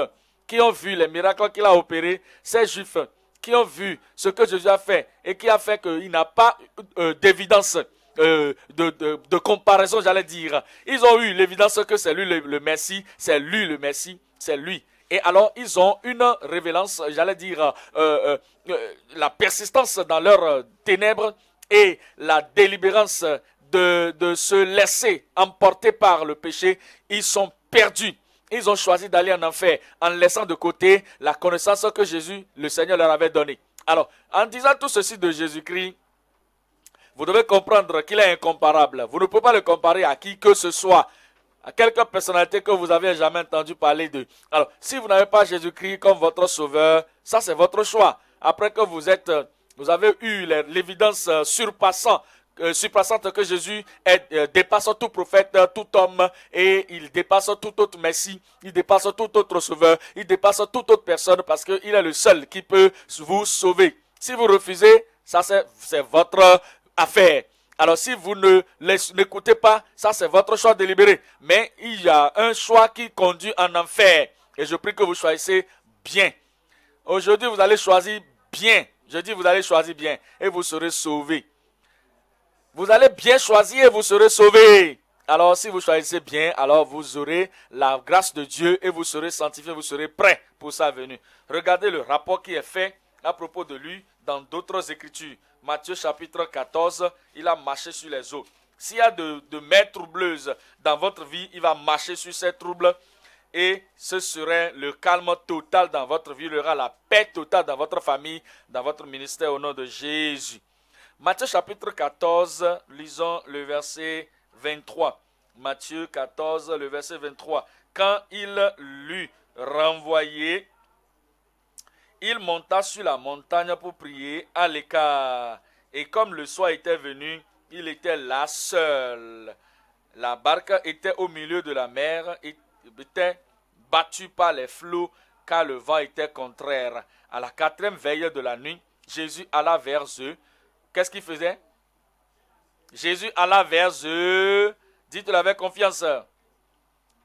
qui ont vu les miracles qu'il a opérés, ces juifs qui ont vu ce que Jésus a fait et qui a fait qu'il n'a pas euh, d'évidence euh, de, comparaison, j'allais dire. Ils ont eu l'évidence que c'est lui le, merci Messie, c'est lui le Messie, c'est lui. Et alors, ils ont une révélance, j'allais dire, euh, euh, la persistance dans leurs ténèbres et la délibérance de, de se laisser emporter par le péché. Ils sont perdus. Ils ont choisi d'aller en enfer en laissant de côté la connaissance que Jésus, le Seigneur, leur avait donnée. Alors, en disant tout ceci de Jésus-Christ, vous devez comprendre qu'il est incomparable. Vous ne pouvez pas le comparer à qui que ce soit, à quelque personnalité que vous avez jamais entendu parler d'eux. Alors, si vous n'avez pas Jésus-Christ comme votre sauveur, ça c'est votre choix. Après que vous êtes, euh, vous avez eu l'évidence euh, euh, surpassante que Jésus est, dépasse tout prophète, tout homme, et il dépasse tout autre Messie, il dépasse tout autre sauveur, il dépasse toute autre personne parce qu'il est le seul qui peut vous sauver. Si vous refusez, ça c'est votre alors si vous ne l'écoutez pas, ça c'est votre choix délibéré. Mais il y a un choix qui conduit en enfer. Et je prie que vous choisissez bien. Aujourd'hui, vous allez choisir bien. Je dis, vous allez choisir bien et vous serez sauvés. Vous allez bien choisir et vous serez sauvés. Alors, si vous choisissez bien, alors vous aurez la grâce de Dieu et vous serez sanctifié, vous serez prêt pour sa venue. Regardez le rapport qui est fait à propos de lui dans d'autres écritures. Matthieu chapitre 14, il a marché sur les eaux. S'il y a de, de troubleuses dans votre vie, il va marcher sur ces troubles et ce serait le calme total dans votre vie, il y aura la paix totale dans votre famille, dans votre ministère au nom de Jésus. Matthieu chapitre 14, lisons le verset 23. Matthieu 14, le verset 23. Quand il l'eut renvoyé, il monta sur la montagne pour prier à l'écart. Et comme le soir était venu, il était là seul. La barque était au milieu de la mer, et était battue par les flots, car le vent était contraire. À la quatrième veille de la nuit, Jésus alla vers eux. Qu'est-ce qu'il faisait Jésus alla vers eux. Dites-le avec confiance.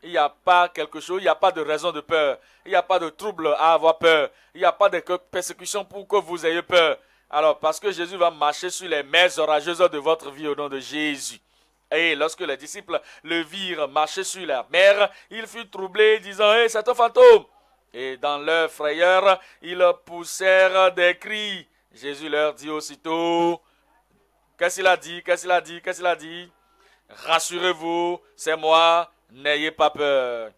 Il n'y a pas quelque chose, il n'y a pas de raison de peur, il n'y a pas de trouble à avoir peur, il n'y a pas de persécution pour que vous ayez peur. Alors, parce que Jésus va marcher sur les mers orageuses de votre vie au nom de Jésus. Et lorsque les disciples le virent marcher sur la mer, Il fut troublé disant Hé, c'est un fantôme Et dans leur frayeur, ils poussèrent des cris. Jésus leur dit aussitôt Qu'est-ce qu'il a dit Qu'est-ce qu'il a dit Qu'est-ce qu'il a dit Rassurez-vous, c'est moi, N'ayez pas peur.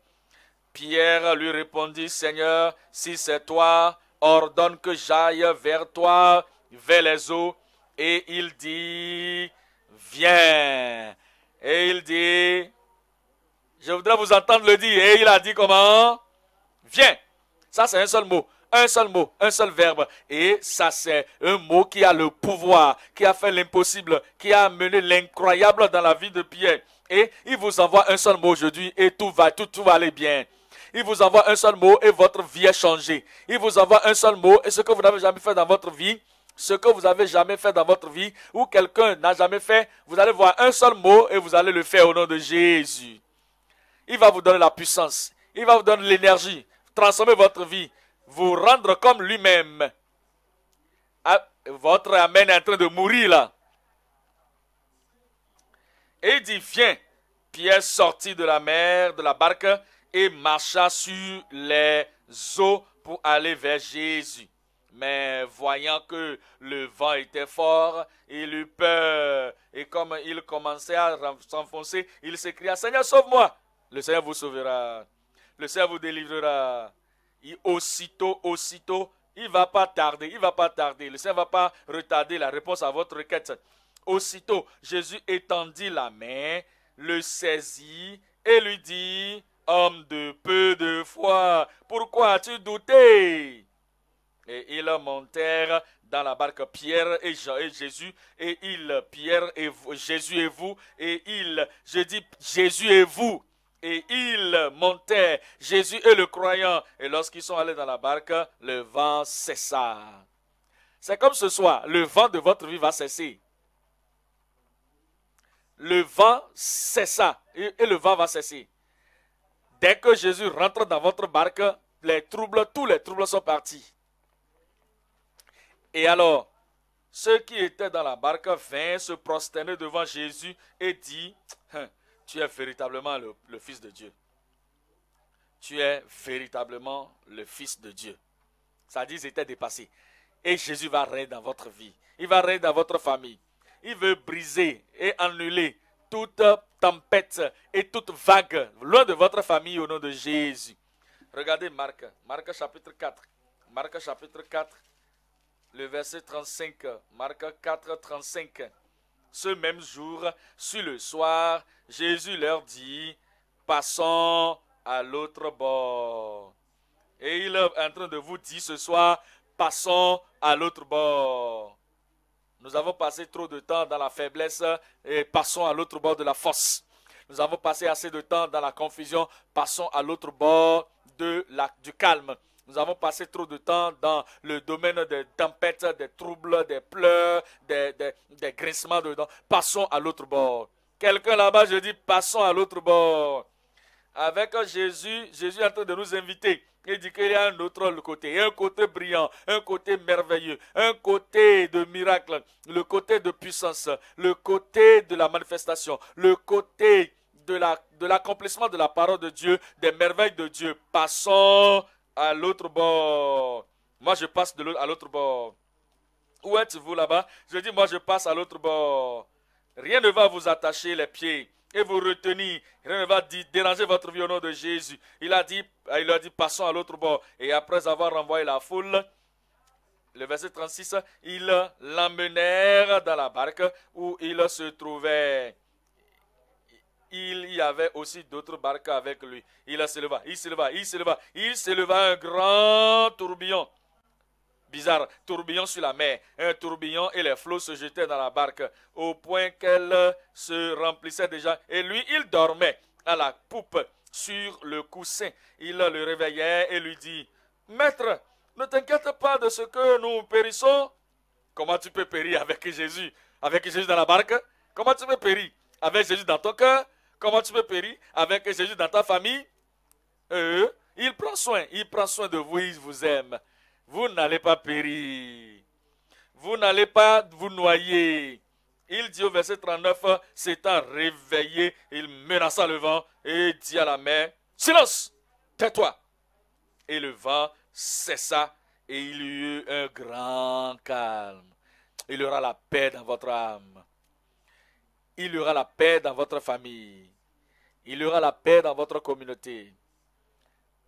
Pierre lui répondit, Seigneur, si c'est toi, ordonne que j'aille vers toi, vers les eaux. Et il dit, viens. Et il dit, je voudrais vous entendre le dire. Et il a dit comment Viens. Ça, c'est un seul mot un seul mot, un seul verbe. Et ça, c'est un mot qui a le pouvoir, qui a fait l'impossible, qui a amené l'incroyable dans la vie de Pierre. Et il vous envoie un seul mot aujourd'hui et tout va, tout, tout va aller bien. Il vous envoie un seul mot et votre vie est changée. Il vous envoie un seul mot et ce que vous n'avez jamais fait dans votre vie, ce que vous avez jamais fait dans votre vie ou quelqu'un n'a jamais fait, vous allez voir un seul mot et vous allez le faire au nom de Jésus. Il va vous donner la puissance. Il va vous donner l'énergie. Transformer votre vie vous rendre comme lui-même. Ah, votre amène est en train de mourir là. Et il dit, viens. Pierre sortit de la mer, de la barque, et marcha sur les eaux pour aller vers Jésus. Mais voyant que le vent était fort, il eut peur. Et comme il commençait à s'enfoncer, il s'écria, Seigneur, sauve-moi. Le Seigneur vous sauvera. Le Seigneur vous délivrera aussitôt, aussitôt, il ne va pas tarder, il ne va pas tarder. Le Seigneur ne va pas retarder la réponse à votre requête. Aussitôt, Jésus étendit la main, le saisit et lui dit, Homme de peu de foi, pourquoi as-tu douté Et ils montèrent dans la barque Pierre et, Jésus, et ils, Pierre et vous, Jésus et vous, et ils, je dis Jésus et vous, et ils montaient, Jésus et le croyant. Et lorsqu'ils sont allés dans la barque, le vent cessa. C'est comme ce soir, le vent de votre vie va cesser. Le vent cessa et le vent va cesser. Dès que Jésus rentre dans votre barque, les troubles, tous les troubles sont partis. Et alors, ceux qui étaient dans la barque vinrent se prosterner devant Jésus et dit, hein, tu es véritablement le, Fils de Dieu. Tu es véritablement le Fils de Dieu. Ça dit, c'était dépassé. Et Jésus va rêver dans votre vie. Il va rêver dans votre famille. Il veut briser et annuler toute tempête et toute vague loin de votre famille au nom de Jésus. Regardez Marc, Marc chapitre 4. Marc chapitre 4, le verset 35. Marc 4, 35. Ce même jour, sur le soir, Jésus leur dit, passons à l'autre bord. Et il est en train de vous dire ce soir, passons à l'autre bord. Nous avons passé trop de temps dans la faiblesse et passons à l'autre bord de la force. Nous avons passé assez de temps dans la confusion, passons à l'autre bord de du calme. Nous avons passé trop de temps dans le domaine des tempêtes, des troubles, des pleurs, des, des, des grincements Passons à l'autre bord quelqu'un là-bas, je dis, passons à l'autre bord. Avec Jésus, Jésus est en train de nous inviter. Il dit qu'il y a un autre côté, un côté brillant, un côté merveilleux, un côté de miracle, le côté de puissance, le côté de la manifestation, le côté de l'accomplissement de, la parole de Dieu, des merveilles de Dieu. Passons à l'autre bord. Moi, je passe à l'autre bord. Où êtes-vous là-bas Je dis, moi, je passe à l'autre bord. Rien ne va vous attacher les pieds et vous retenir. Rien ne va déranger votre vie au nom de Jésus. Il a dit, il a dit passons à l'autre bord. Et après avoir renvoyé la foule, le verset 36, ils l'emmenèrent dans la barque où il se trouvait. Il y avait aussi d'autres barques avec lui. Il s'éleva, il s'éleva, il s'éleva, il s'éleva un grand tourbillon bizarre, tourbillon sur la mer, un tourbillon et les flots se jetaient dans la barque au point qu'elle se remplissait déjà. Et lui, il dormait à la poupe sur le coussin. Il le réveillait et lui dit, Maître, ne t'inquiète pas de ce que nous périssons. Comment tu peux périr avec Jésus Avec Jésus dans la barque Comment tu peux périr avec Jésus dans ton cœur Comment tu peux périr avec Jésus dans ta famille eux Il prend soin, il prend soin de vous, il vous aime vous n'allez pas périr. Vous n'allez pas vous noyer. Il dit au verset 39, s'étant réveillé, il menaça le vent et dit à la mer, silence, tais-toi. Et le vent cessa et il y eut un grand calme. Il y aura la paix dans votre âme. Il y aura la paix dans votre famille. Il y aura la paix dans votre communauté.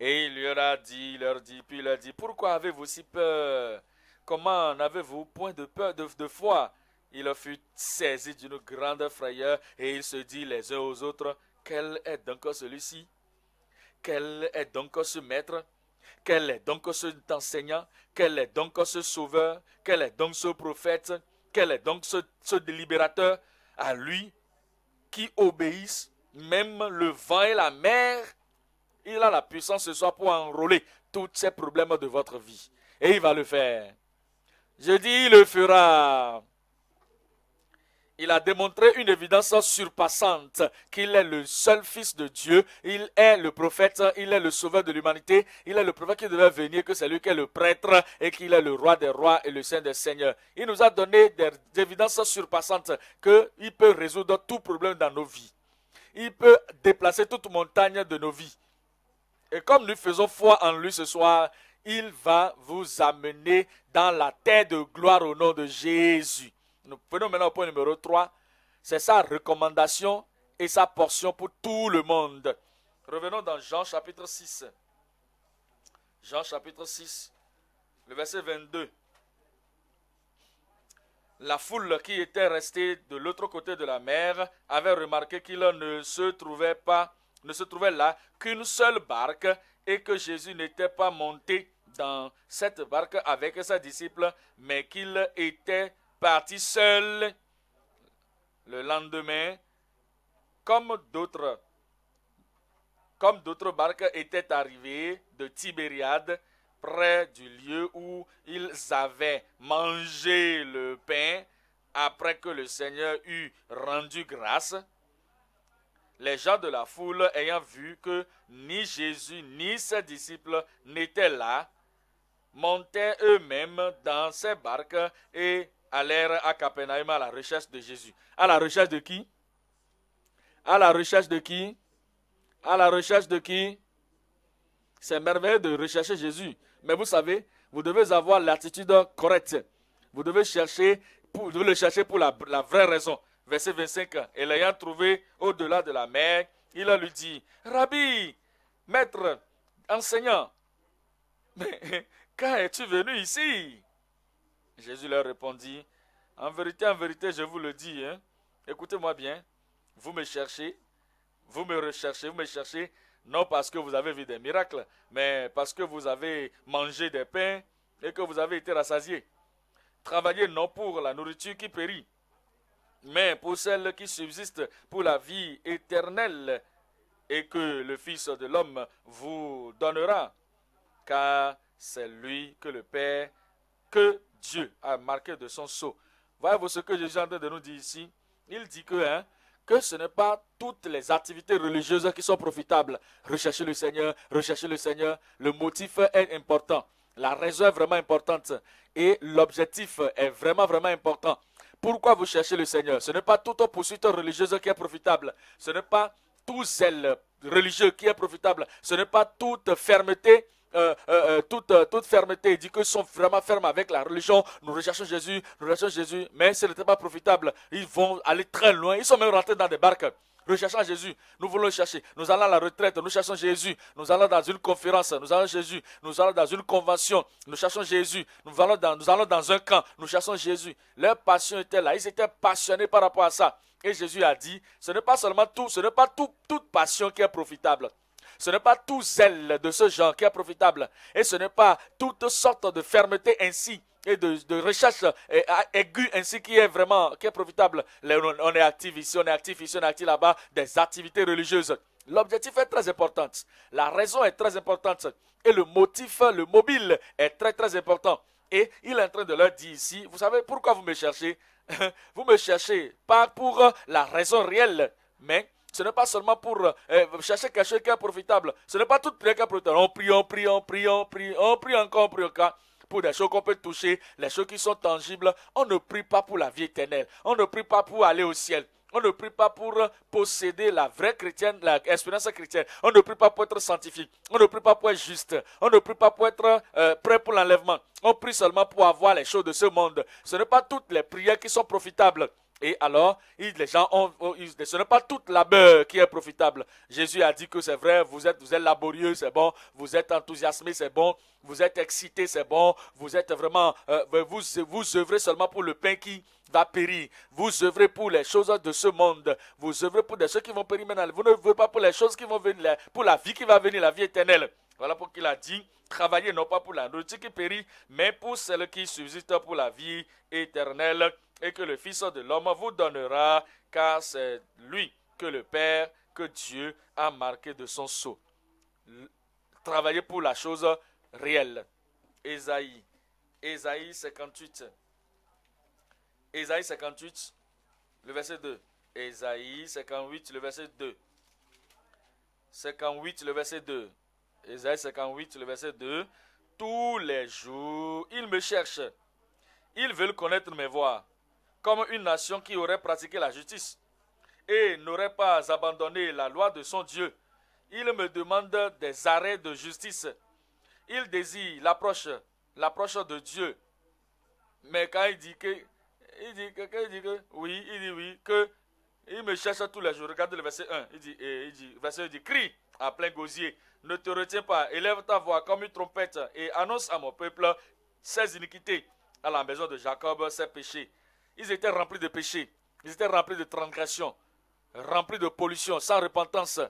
Et il leur a dit, leur dit, puis leur dit, pourquoi avez-vous si peur Comment n'avez-vous point de peur, de, foi Il fut saisi d'une grande frayeur et il se dit les uns aux autres, quel est donc celui-ci Quel est donc ce maître Quel est donc ce enseignant Quel est donc ce sauveur Quel est donc ce prophète Quel est donc ce, délibérateur À lui qui obéisse même le vent et la mer il a la puissance ce soir pour enrôler tous ces problèmes de votre vie. Et il va le faire. Je dis, il le fera. Il a démontré une évidence surpassante qu'il est le seul fils de Dieu, il est le prophète, il est le sauveur de l'humanité, il est le prophète qui devait venir, que c'est lui qui est le prêtre et qu'il est le roi des rois et le saint des seigneurs. Il nous a donné des évidences surpassantes qu'il peut résoudre tout problème dans nos vies. Il peut déplacer toute montagne de nos vies. Et comme nous faisons foi en lui ce soir, il va vous amener dans la terre de gloire au nom de Jésus. Nous venons maintenant au point numéro 3. C'est sa recommandation et sa portion pour tout le monde. Revenons dans Jean chapitre 6. Jean chapitre 6, le verset 22. La foule qui était restée de l'autre côté de la mer avait remarqué qu'il ne se trouvait pas ne se trouvait là qu'une seule barque et que Jésus n'était pas monté dans cette barque avec ses disciples, mais qu'il était parti seul le lendemain, comme d'autres. Comme d'autres barques étaient arrivées de Tibériade, près du lieu où ils avaient mangé le pain, après que le Seigneur eut rendu grâce, les gens de la foule ayant vu que ni Jésus ni ses disciples n'étaient là, montaient eux-mêmes dans ces barques et allèrent à Capernaum à la recherche de Jésus. À la recherche de qui À la recherche de qui À la recherche de qui C'est merveilleux de rechercher Jésus. Mais vous savez, vous devez avoir l'attitude correcte. Vous devez chercher, pour, le chercher pour la vraie raison verset 25, et l'ayant trouvé au-delà de la mer, il a lui dit, Rabbi, maître, enseignant, mais *laughs* quand es-tu venu ici Jésus leur répondit, en vérité, en vérité, je vous le dis, hein. écoutez-moi bien, vous me cherchez, vous me recherchez, vous me cherchez, non parce que vous avez vu des miracles, mais parce que vous avez mangé des pains et que vous avez été rassasiés. Travaillez non pour la nourriture qui périt, mais pour celle qui subsiste pour la vie éternelle et que le Fils de l'homme vous donnera, car c'est lui que le Père, que Dieu a marqué de son sceau. Voyez-vous ce que Jésus est de nous dire ici Il dit que, hein, que ce n'est pas toutes les activités religieuses qui sont profitables. Recherchez le Seigneur, recherchez le Seigneur, le motif est important. La raison est vraiment importante et l'objectif est vraiment, vraiment important. Pourquoi vous cherchez le Seigneur Ce n'est pas toute poursuite religieuse qui est profitable. Ce n'est pas tout celle religieux qui est profitable. Ce n'est pas toute fermeté. Euh, euh, euh, toute, toute fermeté, dit que sont vraiment fermes avec la religion, nous recherchons Jésus, nous recherchons Jésus, mais ce n'était pas profitable. Ils vont aller très loin, ils sont même rentrés dans des barques. Recherchant Jésus. Nous voulons le chercher. Nous allons à la retraite. Nous cherchons Jésus. Nous allons dans une conférence. Nous allons Jésus. Nous allons dans une convention. Nous cherchons Jésus. Nous allons dans, nous allons dans un camp. Nous cherchons Jésus. Leur passion était là. Ils étaient passionnés par rapport à ça. Et Jésus a dit, ce n'est pas seulement tout, ce n'est pas tout, toute passion qui est profitable. Ce n'est pas tout zèle de ce genre qui est profitable. Et ce n'est pas toute sorte de fermeté ainsi et de, recherche aiguë ainsi qui est vraiment qui est profitable. On est actif ici, on est actif ici, on est actif là-bas. Des activités religieuses. L'objectif est très important. La raison est très importante. Et le motif, le mobile est très très important. Et il est en train de leur dire ici, vous savez pourquoi vous me cherchez *laughs* Vous me cherchez pas pour la raison réelle, mais ce n'est pas seulement pour euh, euh, chercher quelque chose qui est profitable. Ce n'est pas toute prière qui est profitable. On prie, on prie, on prie, on prie, on prie encore, on prie encore pour des choses qu'on peut toucher, les choses qui sont tangibles. On ne prie pas pour la vie éternelle. On ne prie pas pour aller au ciel. On ne prie pas pour posséder la vraie chrétienne, l'expérience chrétienne. On ne prie pas pour être scientifique. On ne prie pas pour être juste. On ne prie pas pour être euh, prêt pour l'enlèvement. On prie seulement pour avoir les choses de ce monde. Ce n'est pas toutes les prières qui sont profitables. Et alors, les gens ont, ce n'est pas toute labeur qui est profitable. Jésus a dit que c'est vrai, vous êtes, vous êtes laborieux, c'est bon, vous êtes enthousiasmé, c'est bon, vous êtes excité, c'est bon, vous êtes vraiment, euh, vous, vous œuvrez seulement pour le pain qui va périr. Vous œuvrez pour les choses de ce monde. Vous œuvrez pour des choses qui vont périr maintenant. Vous ne œuvrez pas pour les choses qui vont venir, pour la vie qui va venir, la vie éternelle. Voilà pourquoi il a dit, travaillez non pas pour la nourriture qui périt, mais pour celle qui subsiste pour la vie éternelle et que le Fils de l'homme vous donnera, car c'est lui que le Père, que Dieu a marqué de son sceau. Travaillez pour la chose réelle. Ésaïe, Ésaïe 58. Ésaïe 58, le verset 2. Ésaïe 58, le verset 2. 58, le verset 2. Ésaïe 58, le verset 2. Tous les jours, ils me cherchent. Ils veulent connaître mes voies, comme une nation qui aurait pratiqué la justice et n'aurait pas abandonné la loi de son Dieu. Ils me demandent des arrêts de justice. Ils désirent l'approche, l'approche de Dieu. Mais quand il dit que, il dit que, dit que, oui, il dit oui, que il me cherche tous les jours. Regardez le verset 1. Il dit, il dit verset 1, il dit, crie à plein gosier ne te retiens pas, élève ta voix comme une trompette et annonce à mon peuple ses iniquités, à la maison de Jacob ses péchés. Ils étaient remplis de péchés, ils étaient remplis de transgressions, remplis de pollution, sans repentance.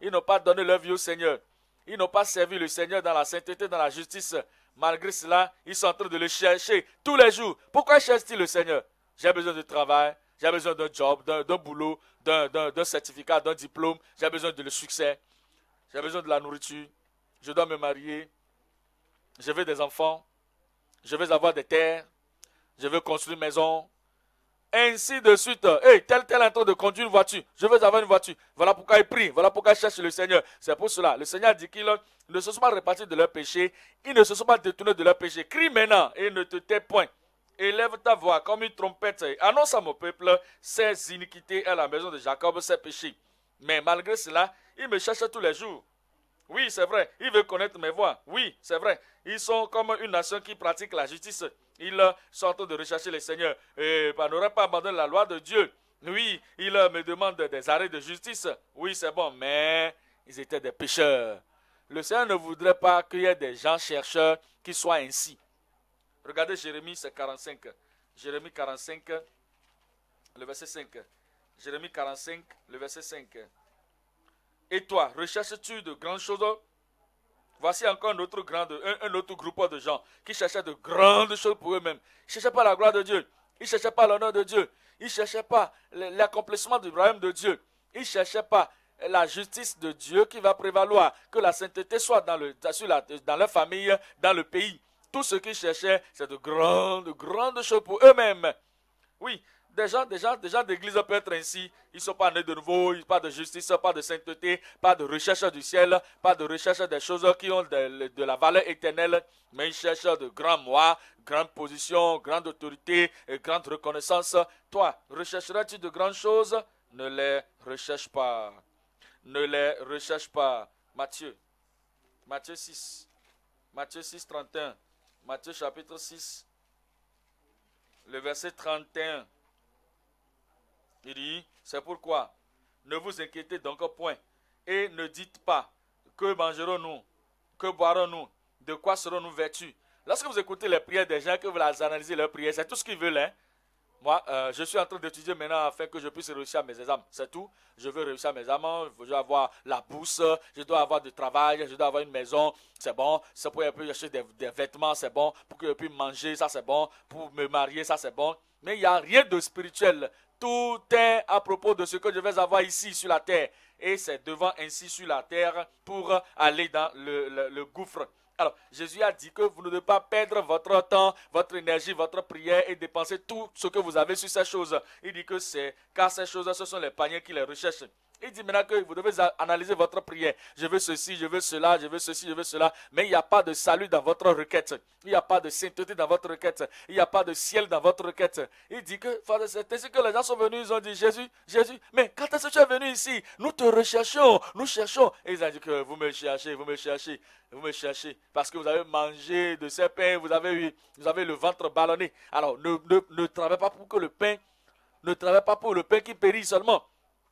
Ils n'ont pas donné leur vie au Seigneur. Ils n'ont pas servi le Seigneur dans la sainteté, dans la justice. Malgré cela, ils sont en train de le chercher tous les jours. Pourquoi cherchent-ils le Seigneur J'ai besoin de travail, j'ai besoin d'un job, d'un boulot, d'un certificat, d'un diplôme, j'ai besoin de le succès j'ai besoin de la nourriture, je dois me marier, je veux des enfants, je veux avoir des terres, je veux construire une maison, ainsi de suite. Hey, tel, tel est en train de conduire une voiture. Je veux avoir une voiture. Voilà pourquoi il prie. Voilà pourquoi il cherche le Seigneur. C'est pour cela. Le Seigneur dit qu'ils ne se sont pas répartis de leurs péchés. Ils ne se sont pas détournés de leurs péchés. Crie maintenant et ne te tais point. Élève ta voix comme une trompette. Annonce à mon peuple ses iniquités à la maison de Jacob, ses péchés. Mais malgré cela, ils me cherchent tous les jours. Oui, c'est vrai. Ils veulent connaître mes voies. Oui, c'est vrai. Ils sont comme une nation qui pratique la justice. Ils sont de rechercher le Seigneur. Et on bah, n'aurait pas abandonné la loi de Dieu. Oui, ils me demandent des arrêts de justice. Oui, c'est bon, mais ils étaient des pécheurs. Le Seigneur ne voudrait pas qu'il y ait des gens chercheurs qui soient ainsi. Regardez Jérémie 45. Jérémie 45, le verset 5. Jérémie 45, le verset 5. Et toi, recherches-tu de grandes choses Voici encore un autre, un, autre groupe de gens qui cherchaient de grandes choses pour eux-mêmes. Ils ne cherchaient pas la gloire de Dieu. Ils ne cherchaient pas l'honneur de Dieu. Ils ne cherchaient pas l'accomplissement du royaume de Dieu. Ils ne cherchaient pas la justice de Dieu qui va prévaloir, que la sainteté soit dans, le, la, dans leur famille, dans le pays. Tout ce qu'ils cherchaient, c'est de grandes, grandes choses pour eux-mêmes. Oui, des gens, d'église peuvent être ainsi. Ils ne sont pas nés de nouveau, pas de justice, pas de sainteté, pas de recherche du ciel, pas de recherche des choses qui ont de, la valeur éternelle, mais ils cherchent de grands mois, grandes positions, grandes autorité, et grande reconnaissance. Toi, rechercheras-tu de grandes choses Ne les recherche pas. Ne les recherche pas. Matthieu. Matthieu 6. Matthieu 6, 31. Matthieu chapitre 6. Le verset 31. Il dit, c'est pourquoi ne vous inquiétez donc point et ne dites pas que mangerons-nous, que boirons-nous, de quoi serons-nous vêtus. Lorsque vous écoutez les prières des gens, que vous les analysez leurs prières, c'est tout ce qu'ils veulent. Hein. Moi, euh, je suis en train d'étudier maintenant afin que je puisse réussir à mes examens. C'est tout. Je veux réussir mes examens. Je veux avoir la bourse. Je dois avoir du travail. Je dois avoir une maison. C'est bon. C'est pour que acheter des, vêtements. C'est bon. Pour que je puisse manger. Ça, c'est bon. Pour me marier. Ça, c'est bon. Mais il n'y a rien de spirituel tout est à propos de ce que je vais avoir ici sur la terre. Et c'est devant ainsi sur la terre pour aller dans le, gouffre. Alors, Jésus a dit que vous ne devez pas perdre votre temps, votre énergie, votre prière et dépenser tout ce que vous avez sur ces choses. Il dit que c'est car ces choses, ce sont les paniers qui les recherchent. Il dit maintenant que vous devez analyser votre prière. Je veux ceci, je veux cela, je veux ceci, je veux cela. Mais il n'y a pas de salut dans votre requête. Il n'y a pas de sainteté dans votre requête. Il n'y a pas de ciel dans votre requête. Il dit que, c'est que les gens sont venus, ils ont dit, Jésus, Jésus, mais quand est-ce que tu es venu ici Nous te recherchons, nous cherchons. Et ils ont dit que vous me cherchez, vous me cherchez, vous me cherchez. Parce que vous avez mangé de ces pains, vous avez, eu, vous avez le ventre ballonné. Alors, ne, ne travaillez pas pour que le pain, ne travaillez pas pour le pain qui périt seulement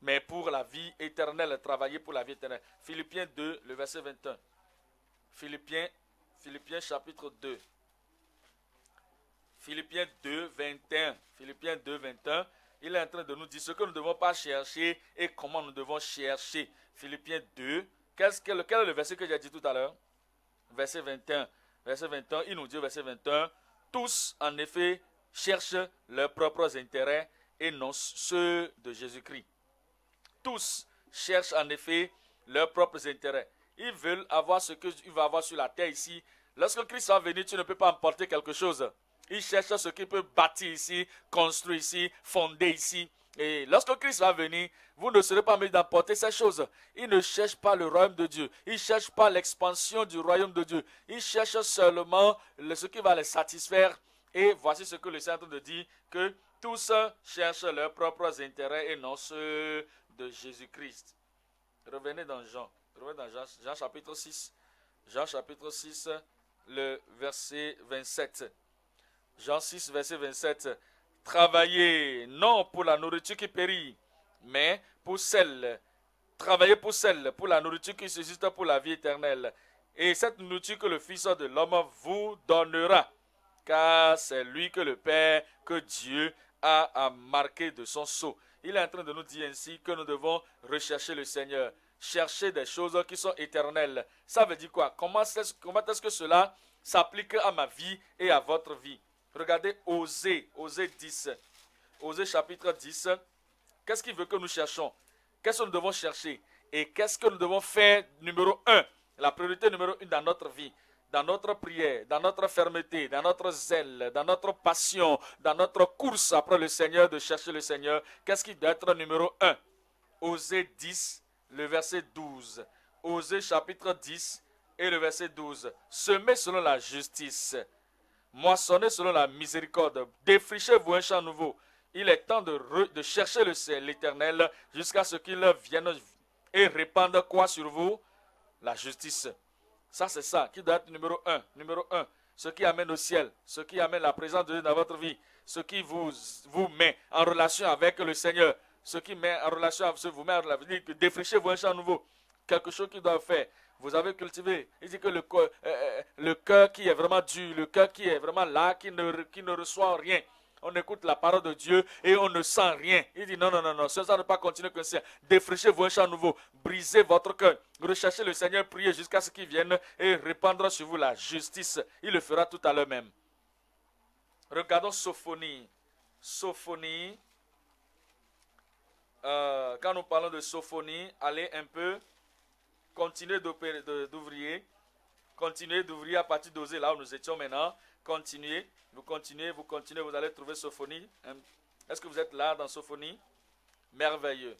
mais pour la vie éternelle, travailler pour la vie éternelle. Philippiens 2, le verset 21. Philippiens, Philippiens chapitre 2. Philippiens 2, 21. Philippiens 2, 21. Il est en train de nous dire ce que nous ne devons pas chercher et comment nous devons chercher. Philippiens 2, quel est le verset que j'ai dit tout à l'heure Verset 21. Verset 21, il nous dit verset 21, tous en effet cherchent leurs propres intérêts et non ceux de Jésus-Christ tous cherchent en effet leurs propres intérêts. Ils veulent avoir ce qu'ils va avoir sur la terre ici. Lorsque Christ va venir, tu ne peux pas emporter quelque chose. Ils cherchent ce qu'ils peuvent bâtir ici, construire ici, fonder ici. Et lorsque Christ va venir, vous ne serez pas mis d'emporter ces choses. Ils ne cherchent pas le royaume de Dieu. Ils ne cherchent pas l'expansion du royaume de Dieu. Ils cherchent seulement ce qui va les satisfaire. Et voici ce que le Saint de dit, que tous cherchent leurs propres intérêts et non ceux Jésus-Christ. Revenez dans Jean. Revenez Jean, chapitre 6. Jean chapitre 6, le verset 27. Jean 6, verset 27. Travaillez non pour la nourriture qui périt, mais pour celle. Travaillez pour celle, pour la nourriture qui subsiste pour la vie éternelle. Et cette nourriture que le Fils de l'homme vous donnera, car c'est lui que le Père, que Dieu a marqué de son sceau. Il est en train de nous dire ainsi que nous devons rechercher le Seigneur, chercher des choses qui sont éternelles. Ça veut dire quoi Comment est-ce que cela s'applique à ma vie et à votre vie Regardez Osée, Osée 10. Osée chapitre 10. Qu'est-ce qu'il veut que nous cherchons Qu'est-ce que nous devons chercher Et qu'est-ce que nous devons faire numéro 1 La priorité numéro 1 dans notre vie dans notre prière, dans notre fermeté, dans notre zèle, dans notre passion, dans notre course après le Seigneur, de chercher le Seigneur, qu'est-ce qui doit être numéro 1 Osée 10, le verset 12. Osée chapitre 10 et le verset 12. Semez selon la justice, moissonnez selon la miséricorde, défrichez-vous un champ nouveau. Il est temps de, de chercher l'Éternel jusqu'à ce qu'il vienne et répande quoi sur vous La justice. Ça, c'est ça qui doit être numéro un. Numéro un, ce qui amène au ciel, ce qui amène la présence de Dieu dans votre vie, ce qui vous, vous met en relation avec le Seigneur, ce qui met en relation avec ce vous met en relation. Défrichez-vous un champ nouveau. Quelque chose qui doit faire. Vous avez cultivé. Il dit que le euh, euh, cœur, le qui est vraiment dur, le cœur qui est vraiment là, qui ne, qui ne reçoit rien, on écoute la parole de Dieu et on ne sent rien. Il dit non, non, non, non, ça ne pas continuer comme ça. Défrichez un champ nouveau, brisez votre cœur, recherchez le Seigneur, priez jusqu'à ce qu'il vienne et répandra sur vous la justice. Il le fera tout à l'heure même. Regardons Sophonie. Sophonie. Euh, quand nous parlons de Sophonie, allez un peu, continuez d'ouvrir, continuez d'ouvrir à partir d'oser là où nous étions maintenant. Continuez, vous continuez, vous continuez, vous allez trouver Sophonie. Hein? Est-ce que vous êtes là dans Sophonie Merveilleux.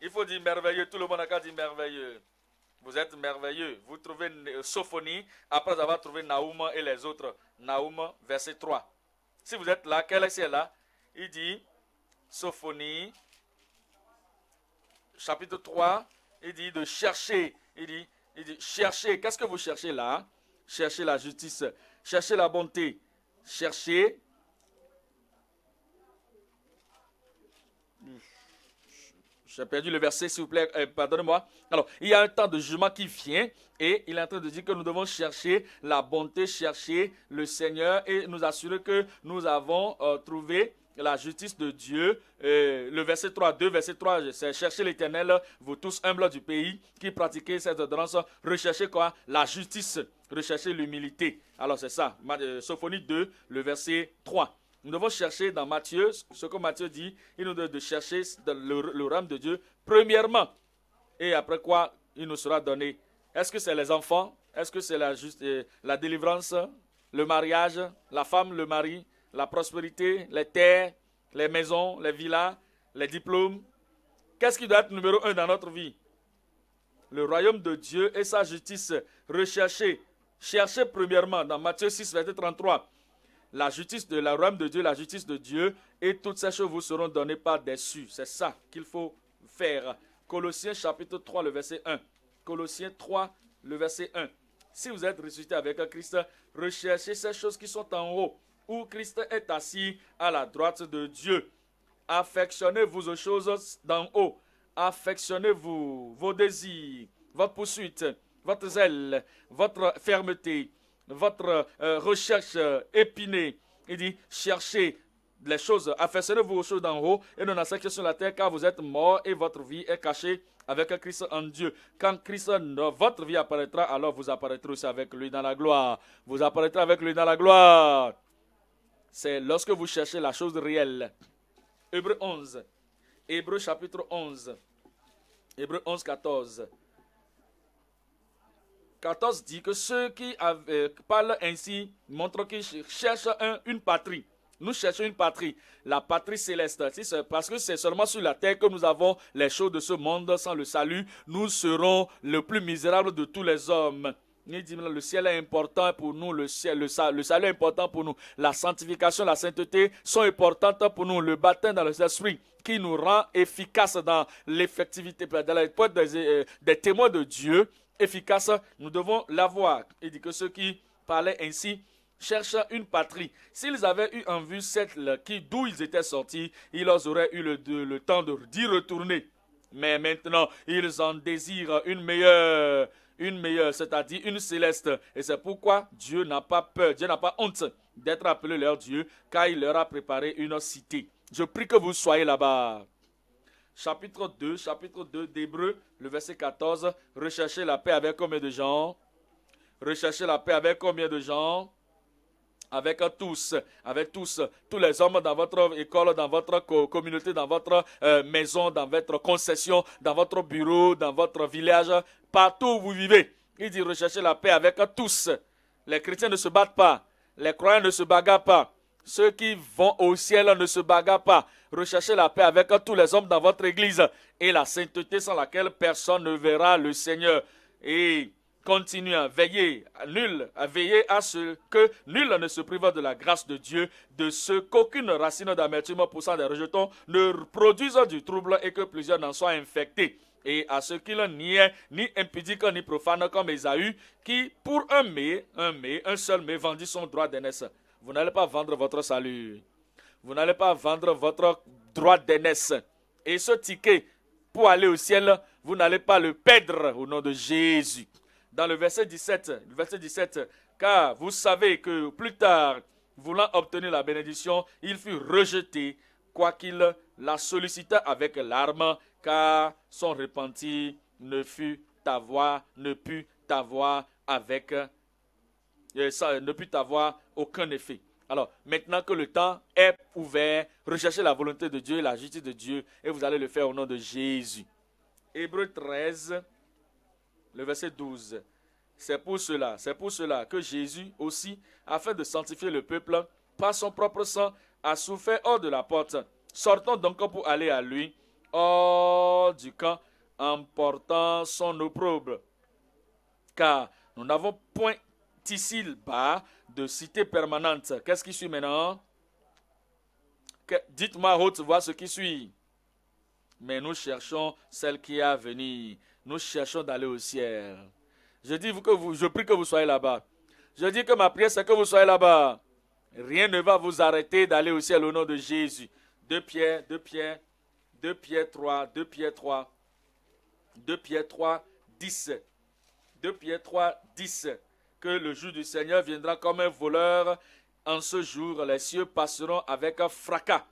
Il faut dire merveilleux, tout le monde a dit merveilleux. Vous êtes merveilleux. Vous trouvez euh, Sophonie après avoir trouvé Naoum et les autres. Naoum, verset 3. Si vous êtes là, quel est celle là Il dit Sophonie, chapitre 3, il dit de chercher. Il dit, il dit chercher. Qu'est-ce que vous cherchez là Cherchez la justice, Cherchez la bonté. Cherchez. J'ai perdu le verset, s'il vous plaît, euh, pardonnez-moi. Alors, il y a un temps de jugement qui vient et il est en train de dire que nous devons chercher la bonté, chercher le Seigneur et nous assurer que nous avons euh, trouvé la justice de Dieu. Euh, le verset 3, 2, verset 3, c'est chercher l'éternel, vous tous humbles du pays qui pratiquez cette ordonnance, recherchez quoi La justice, recherchez l'humilité. Alors c'est ça, euh, Sophonie 2, le verset 3. Nous devons chercher dans Matthieu ce que Matthieu dit, il nous dit de chercher le, le de Dieu, premièrement, et après quoi il nous sera donné. Est-ce que c'est les enfants Est-ce que c'est la, euh, la délivrance, le mariage, la femme, le mari la prospérité, les terres, les maisons, les villas, les diplômes. Qu'est-ce qui doit être numéro un dans notre vie Le royaume de Dieu et sa justice recherchée. Cherchez premièrement dans Matthieu 6, verset 33. La justice de la royaume de Dieu, la justice de Dieu, et toutes ces choses vous seront données par-dessus. C'est ça qu'il faut faire. Colossiens chapitre 3, le verset 1. Colossiens 3, le verset 1. Si vous êtes ressuscité avec un Christ, recherchez ces choses qui sont en haut, où Christ est assis à la droite de Dieu. Affectionnez-vous aux choses d'en haut. Affectionnez-vous vos désirs, votre poursuite, votre zèle, votre fermeté, votre euh, recherche euh, épinée. Il dit, cherchez les choses, affectionnez-vous aux choses d'en haut et ne à que sur la terre, car vous êtes mort et votre vie est cachée avec Christ en Dieu. Quand Christ, euh, votre vie apparaîtra, alors vous apparaîtrez aussi avec lui dans la gloire. Vous apparaîtrez avec lui dans la gloire c'est lorsque vous cherchez la chose réelle. Hébreu 11. Hébreu chapitre 11. Hébreu 11, 14. 14 dit que ceux euh, qui parlent ainsi montrent qu'ils cherchent une patrie. Nous cherchons une patrie, la patrie céleste. parce que c'est seulement sur la terre que nous avons les choses de ce monde sans le salut, nous serons le plus misérable de tous les hommes. Il dit, le ciel est important pour nous, le, ciel, le, le, salut est important pour nous, la sanctification, la sainteté sont importantes pour nous, le baptême dans le Saint-Esprit qui nous rend efficaces dans l'effectivité, dans la euh, des, témoins de Dieu efficaces, nous devons l'avoir. Il dit que ceux qui parlaient ainsi cherchaient une patrie. S'ils avaient eu en vue celle qui d'où ils étaient sortis, ils auraient eu le, de, le temps d'y retourner. Mais maintenant, ils en désirent une meilleure une meilleure, c'est-à-dire une céleste. Et c'est pourquoi Dieu n'a pas peur, Dieu n'a pas honte d'être appelé leur Dieu, car il leur a préparé une cité. Je prie que vous soyez là-bas. Chapitre 2, chapitre 2 d'Hébreu, le verset 14. Recherchez la paix avec combien de gens Recherchez la paix avec combien de gens avec tous, avec tous, tous les hommes dans votre école, dans votre communauté, dans votre euh, maison, dans votre concession, dans votre bureau, dans votre village, partout où vous vivez. Il dit recherchez la paix avec tous. Les chrétiens ne se battent pas, les croyants ne se bagarrent pas. Ceux qui vont au ciel ne se bagarrent pas. Recherchez la paix avec tous les hommes dans votre église et la sainteté sans laquelle personne ne verra le Seigneur. Et Continuez à veiller, à nul, à veiller à ce que nul ne se prive de la grâce de Dieu, de ce qu'aucune racine d'amertume poussant des rejetons ne produise du trouble et que plusieurs n'en soient infectés. Et à ce qu'il n'y ait ni impudique ni profane comme Esaü qui pour un mai, un un seul mais, vendit son droit d'aînesse. Vous n'allez pas vendre votre salut. Vous n'allez pas vendre votre droit d'aînesse. Et ce ticket pour aller au ciel, vous n'allez pas le perdre au nom de Jésus dans le verset 17, verset 17, car vous savez que plus tard, voulant obtenir la bénédiction, il fut rejeté, quoiqu'il la sollicita avec larmes, car son repentir ne fut avoir, ne put avoir avec, euh, ça, ne put avoir aucun effet. Alors, maintenant que le temps est ouvert, recherchez la volonté de Dieu et la justice de Dieu, et vous allez le faire au nom de Jésus. Hébreu 13, le verset 12. C'est pour cela, c'est pour cela que Jésus aussi, afin de sanctifier le peuple, par son propre sang, a souffert hors de la porte. Sortons donc pour aller à lui, hors du camp, en portant son opprobre. Car nous n'avons point ici bas de cité permanente. Qu'est-ce qui suit maintenant Dites-moi haute voix ce qui suit. Mais nous cherchons celle qui est à venir nous cherchons d'aller au ciel. Je dis que je prie que vous soyez là-bas. Je dis que ma prière, c'est que vous soyez là-bas. Rien ne va vous arrêter d'aller au ciel au nom de Jésus. Deux Pierre, deux Pierre, deux pieds trois, deux pieds trois. Deux Pierre trois, dix. Deux Pierre trois, dix. Que le jour du Seigneur viendra comme un voleur. En ce jour, les cieux passeront avec un fracas.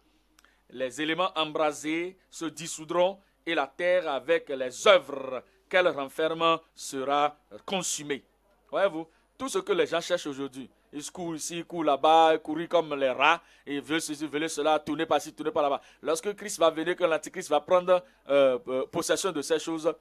Les éléments embrasés se dissoudront et la terre avec les œuvres qu'elle renferme sera consumée. Voyez-vous, tout ce que les gens cherchent aujourd'hui, ils courent ici, ils courent là-bas, ils courent comme les rats, et ils veulent ceci, veulent cela, tourner par ci, tourner par là-bas. Lorsque Christ va venir, que l'Antichrist va prendre euh, euh, possession de ces choses,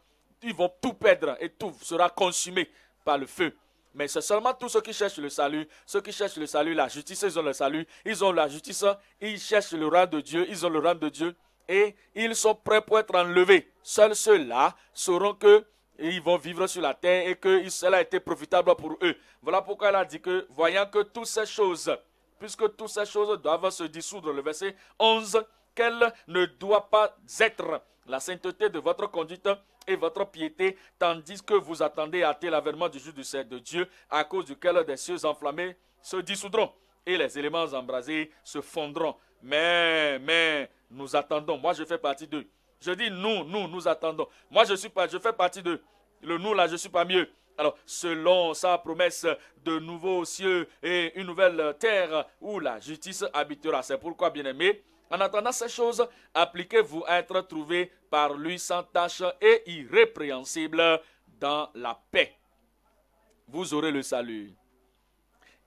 ils vont tout perdre et tout sera consumé par le feu. Mais c'est seulement tous ceux qui cherchent le salut, ceux qui cherchent le salut, la justice, ils ont le salut, ils ont la justice, ils cherchent le rang de Dieu, ils ont le rang de Dieu et ils sont prêts pour être enlevés. Seuls ceux-là sauront qu'ils ils vont vivre sur la terre et que cela a été profitable pour eux. Voilà pourquoi elle a dit que, voyant que toutes ces choses, puisque toutes ces choses doivent se dissoudre, le verset 11, qu'elle ne doit pas être la sainteté de votre conduite et votre piété, tandis que vous attendez à tel avènement du jour du Seigneur de Dieu, à cause duquel des cieux enflammés se dissoudront et les éléments embrasés se fondront mais, mais nous attendons. Moi, je fais partie d'eux. Je dis nous, nous, nous attendons. Moi, je suis pas, je fais partie de Le nous, là, je suis pas mieux Alors, selon sa promesse de nouveaux cieux et une nouvelle terre où la justice habitera. C'est pourquoi, bien-aimés, en attendant ces choses, appliquez-vous à être trouvé par lui sans tâche et irrépréhensible dans la paix. Vous aurez le salut.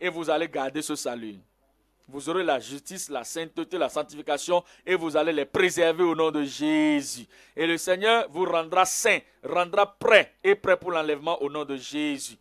Et vous allez garder ce salut. Vous aurez la justice, la sainteté, la sanctification et vous allez les préserver au nom de Jésus. Et le Seigneur vous rendra saint, rendra prêt et prêt pour l'enlèvement au nom de Jésus.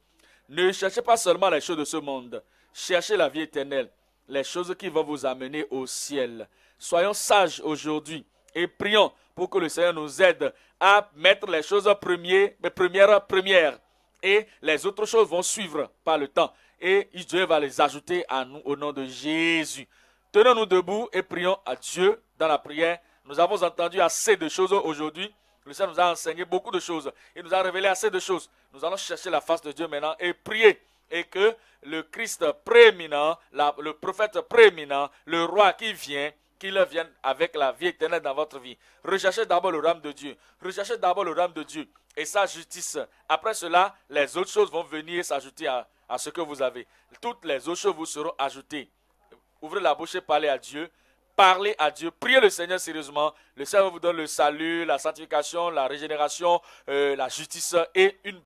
Ne cherchez pas seulement les choses de ce monde, cherchez la vie éternelle, les choses qui vont vous amener au ciel. Soyons sages aujourd'hui et prions pour que le Seigneur nous aide à mettre les choses premières, premières, premières. Et les autres choses vont suivre par le temps et Dieu va les ajouter à nous au nom de Jésus. Tenons-nous debout et prions à Dieu dans la prière. Nous avons entendu assez de choses aujourd'hui. Le Seigneur nous a enseigné beaucoup de choses. Il nous a révélé assez de choses. Nous allons chercher la face de Dieu maintenant et prier. Et que le Christ prééminent, le prophète prééminent, le roi qui vient, qu'il vienne avec la vie éternelle dans votre vie. Recherchez d'abord le rame de Dieu. Recherchez d'abord le rame de Dieu et sa justice. Après cela, les autres choses vont venir s'ajouter à, à ce que vous avez. Toutes les autres vous seront ajoutées. Ouvrez la bouche et parlez à Dieu. Parlez à Dieu, priez le Seigneur sérieusement. Le Seigneur vous donne le salut, la sanctification, la régénération, euh, la justice et une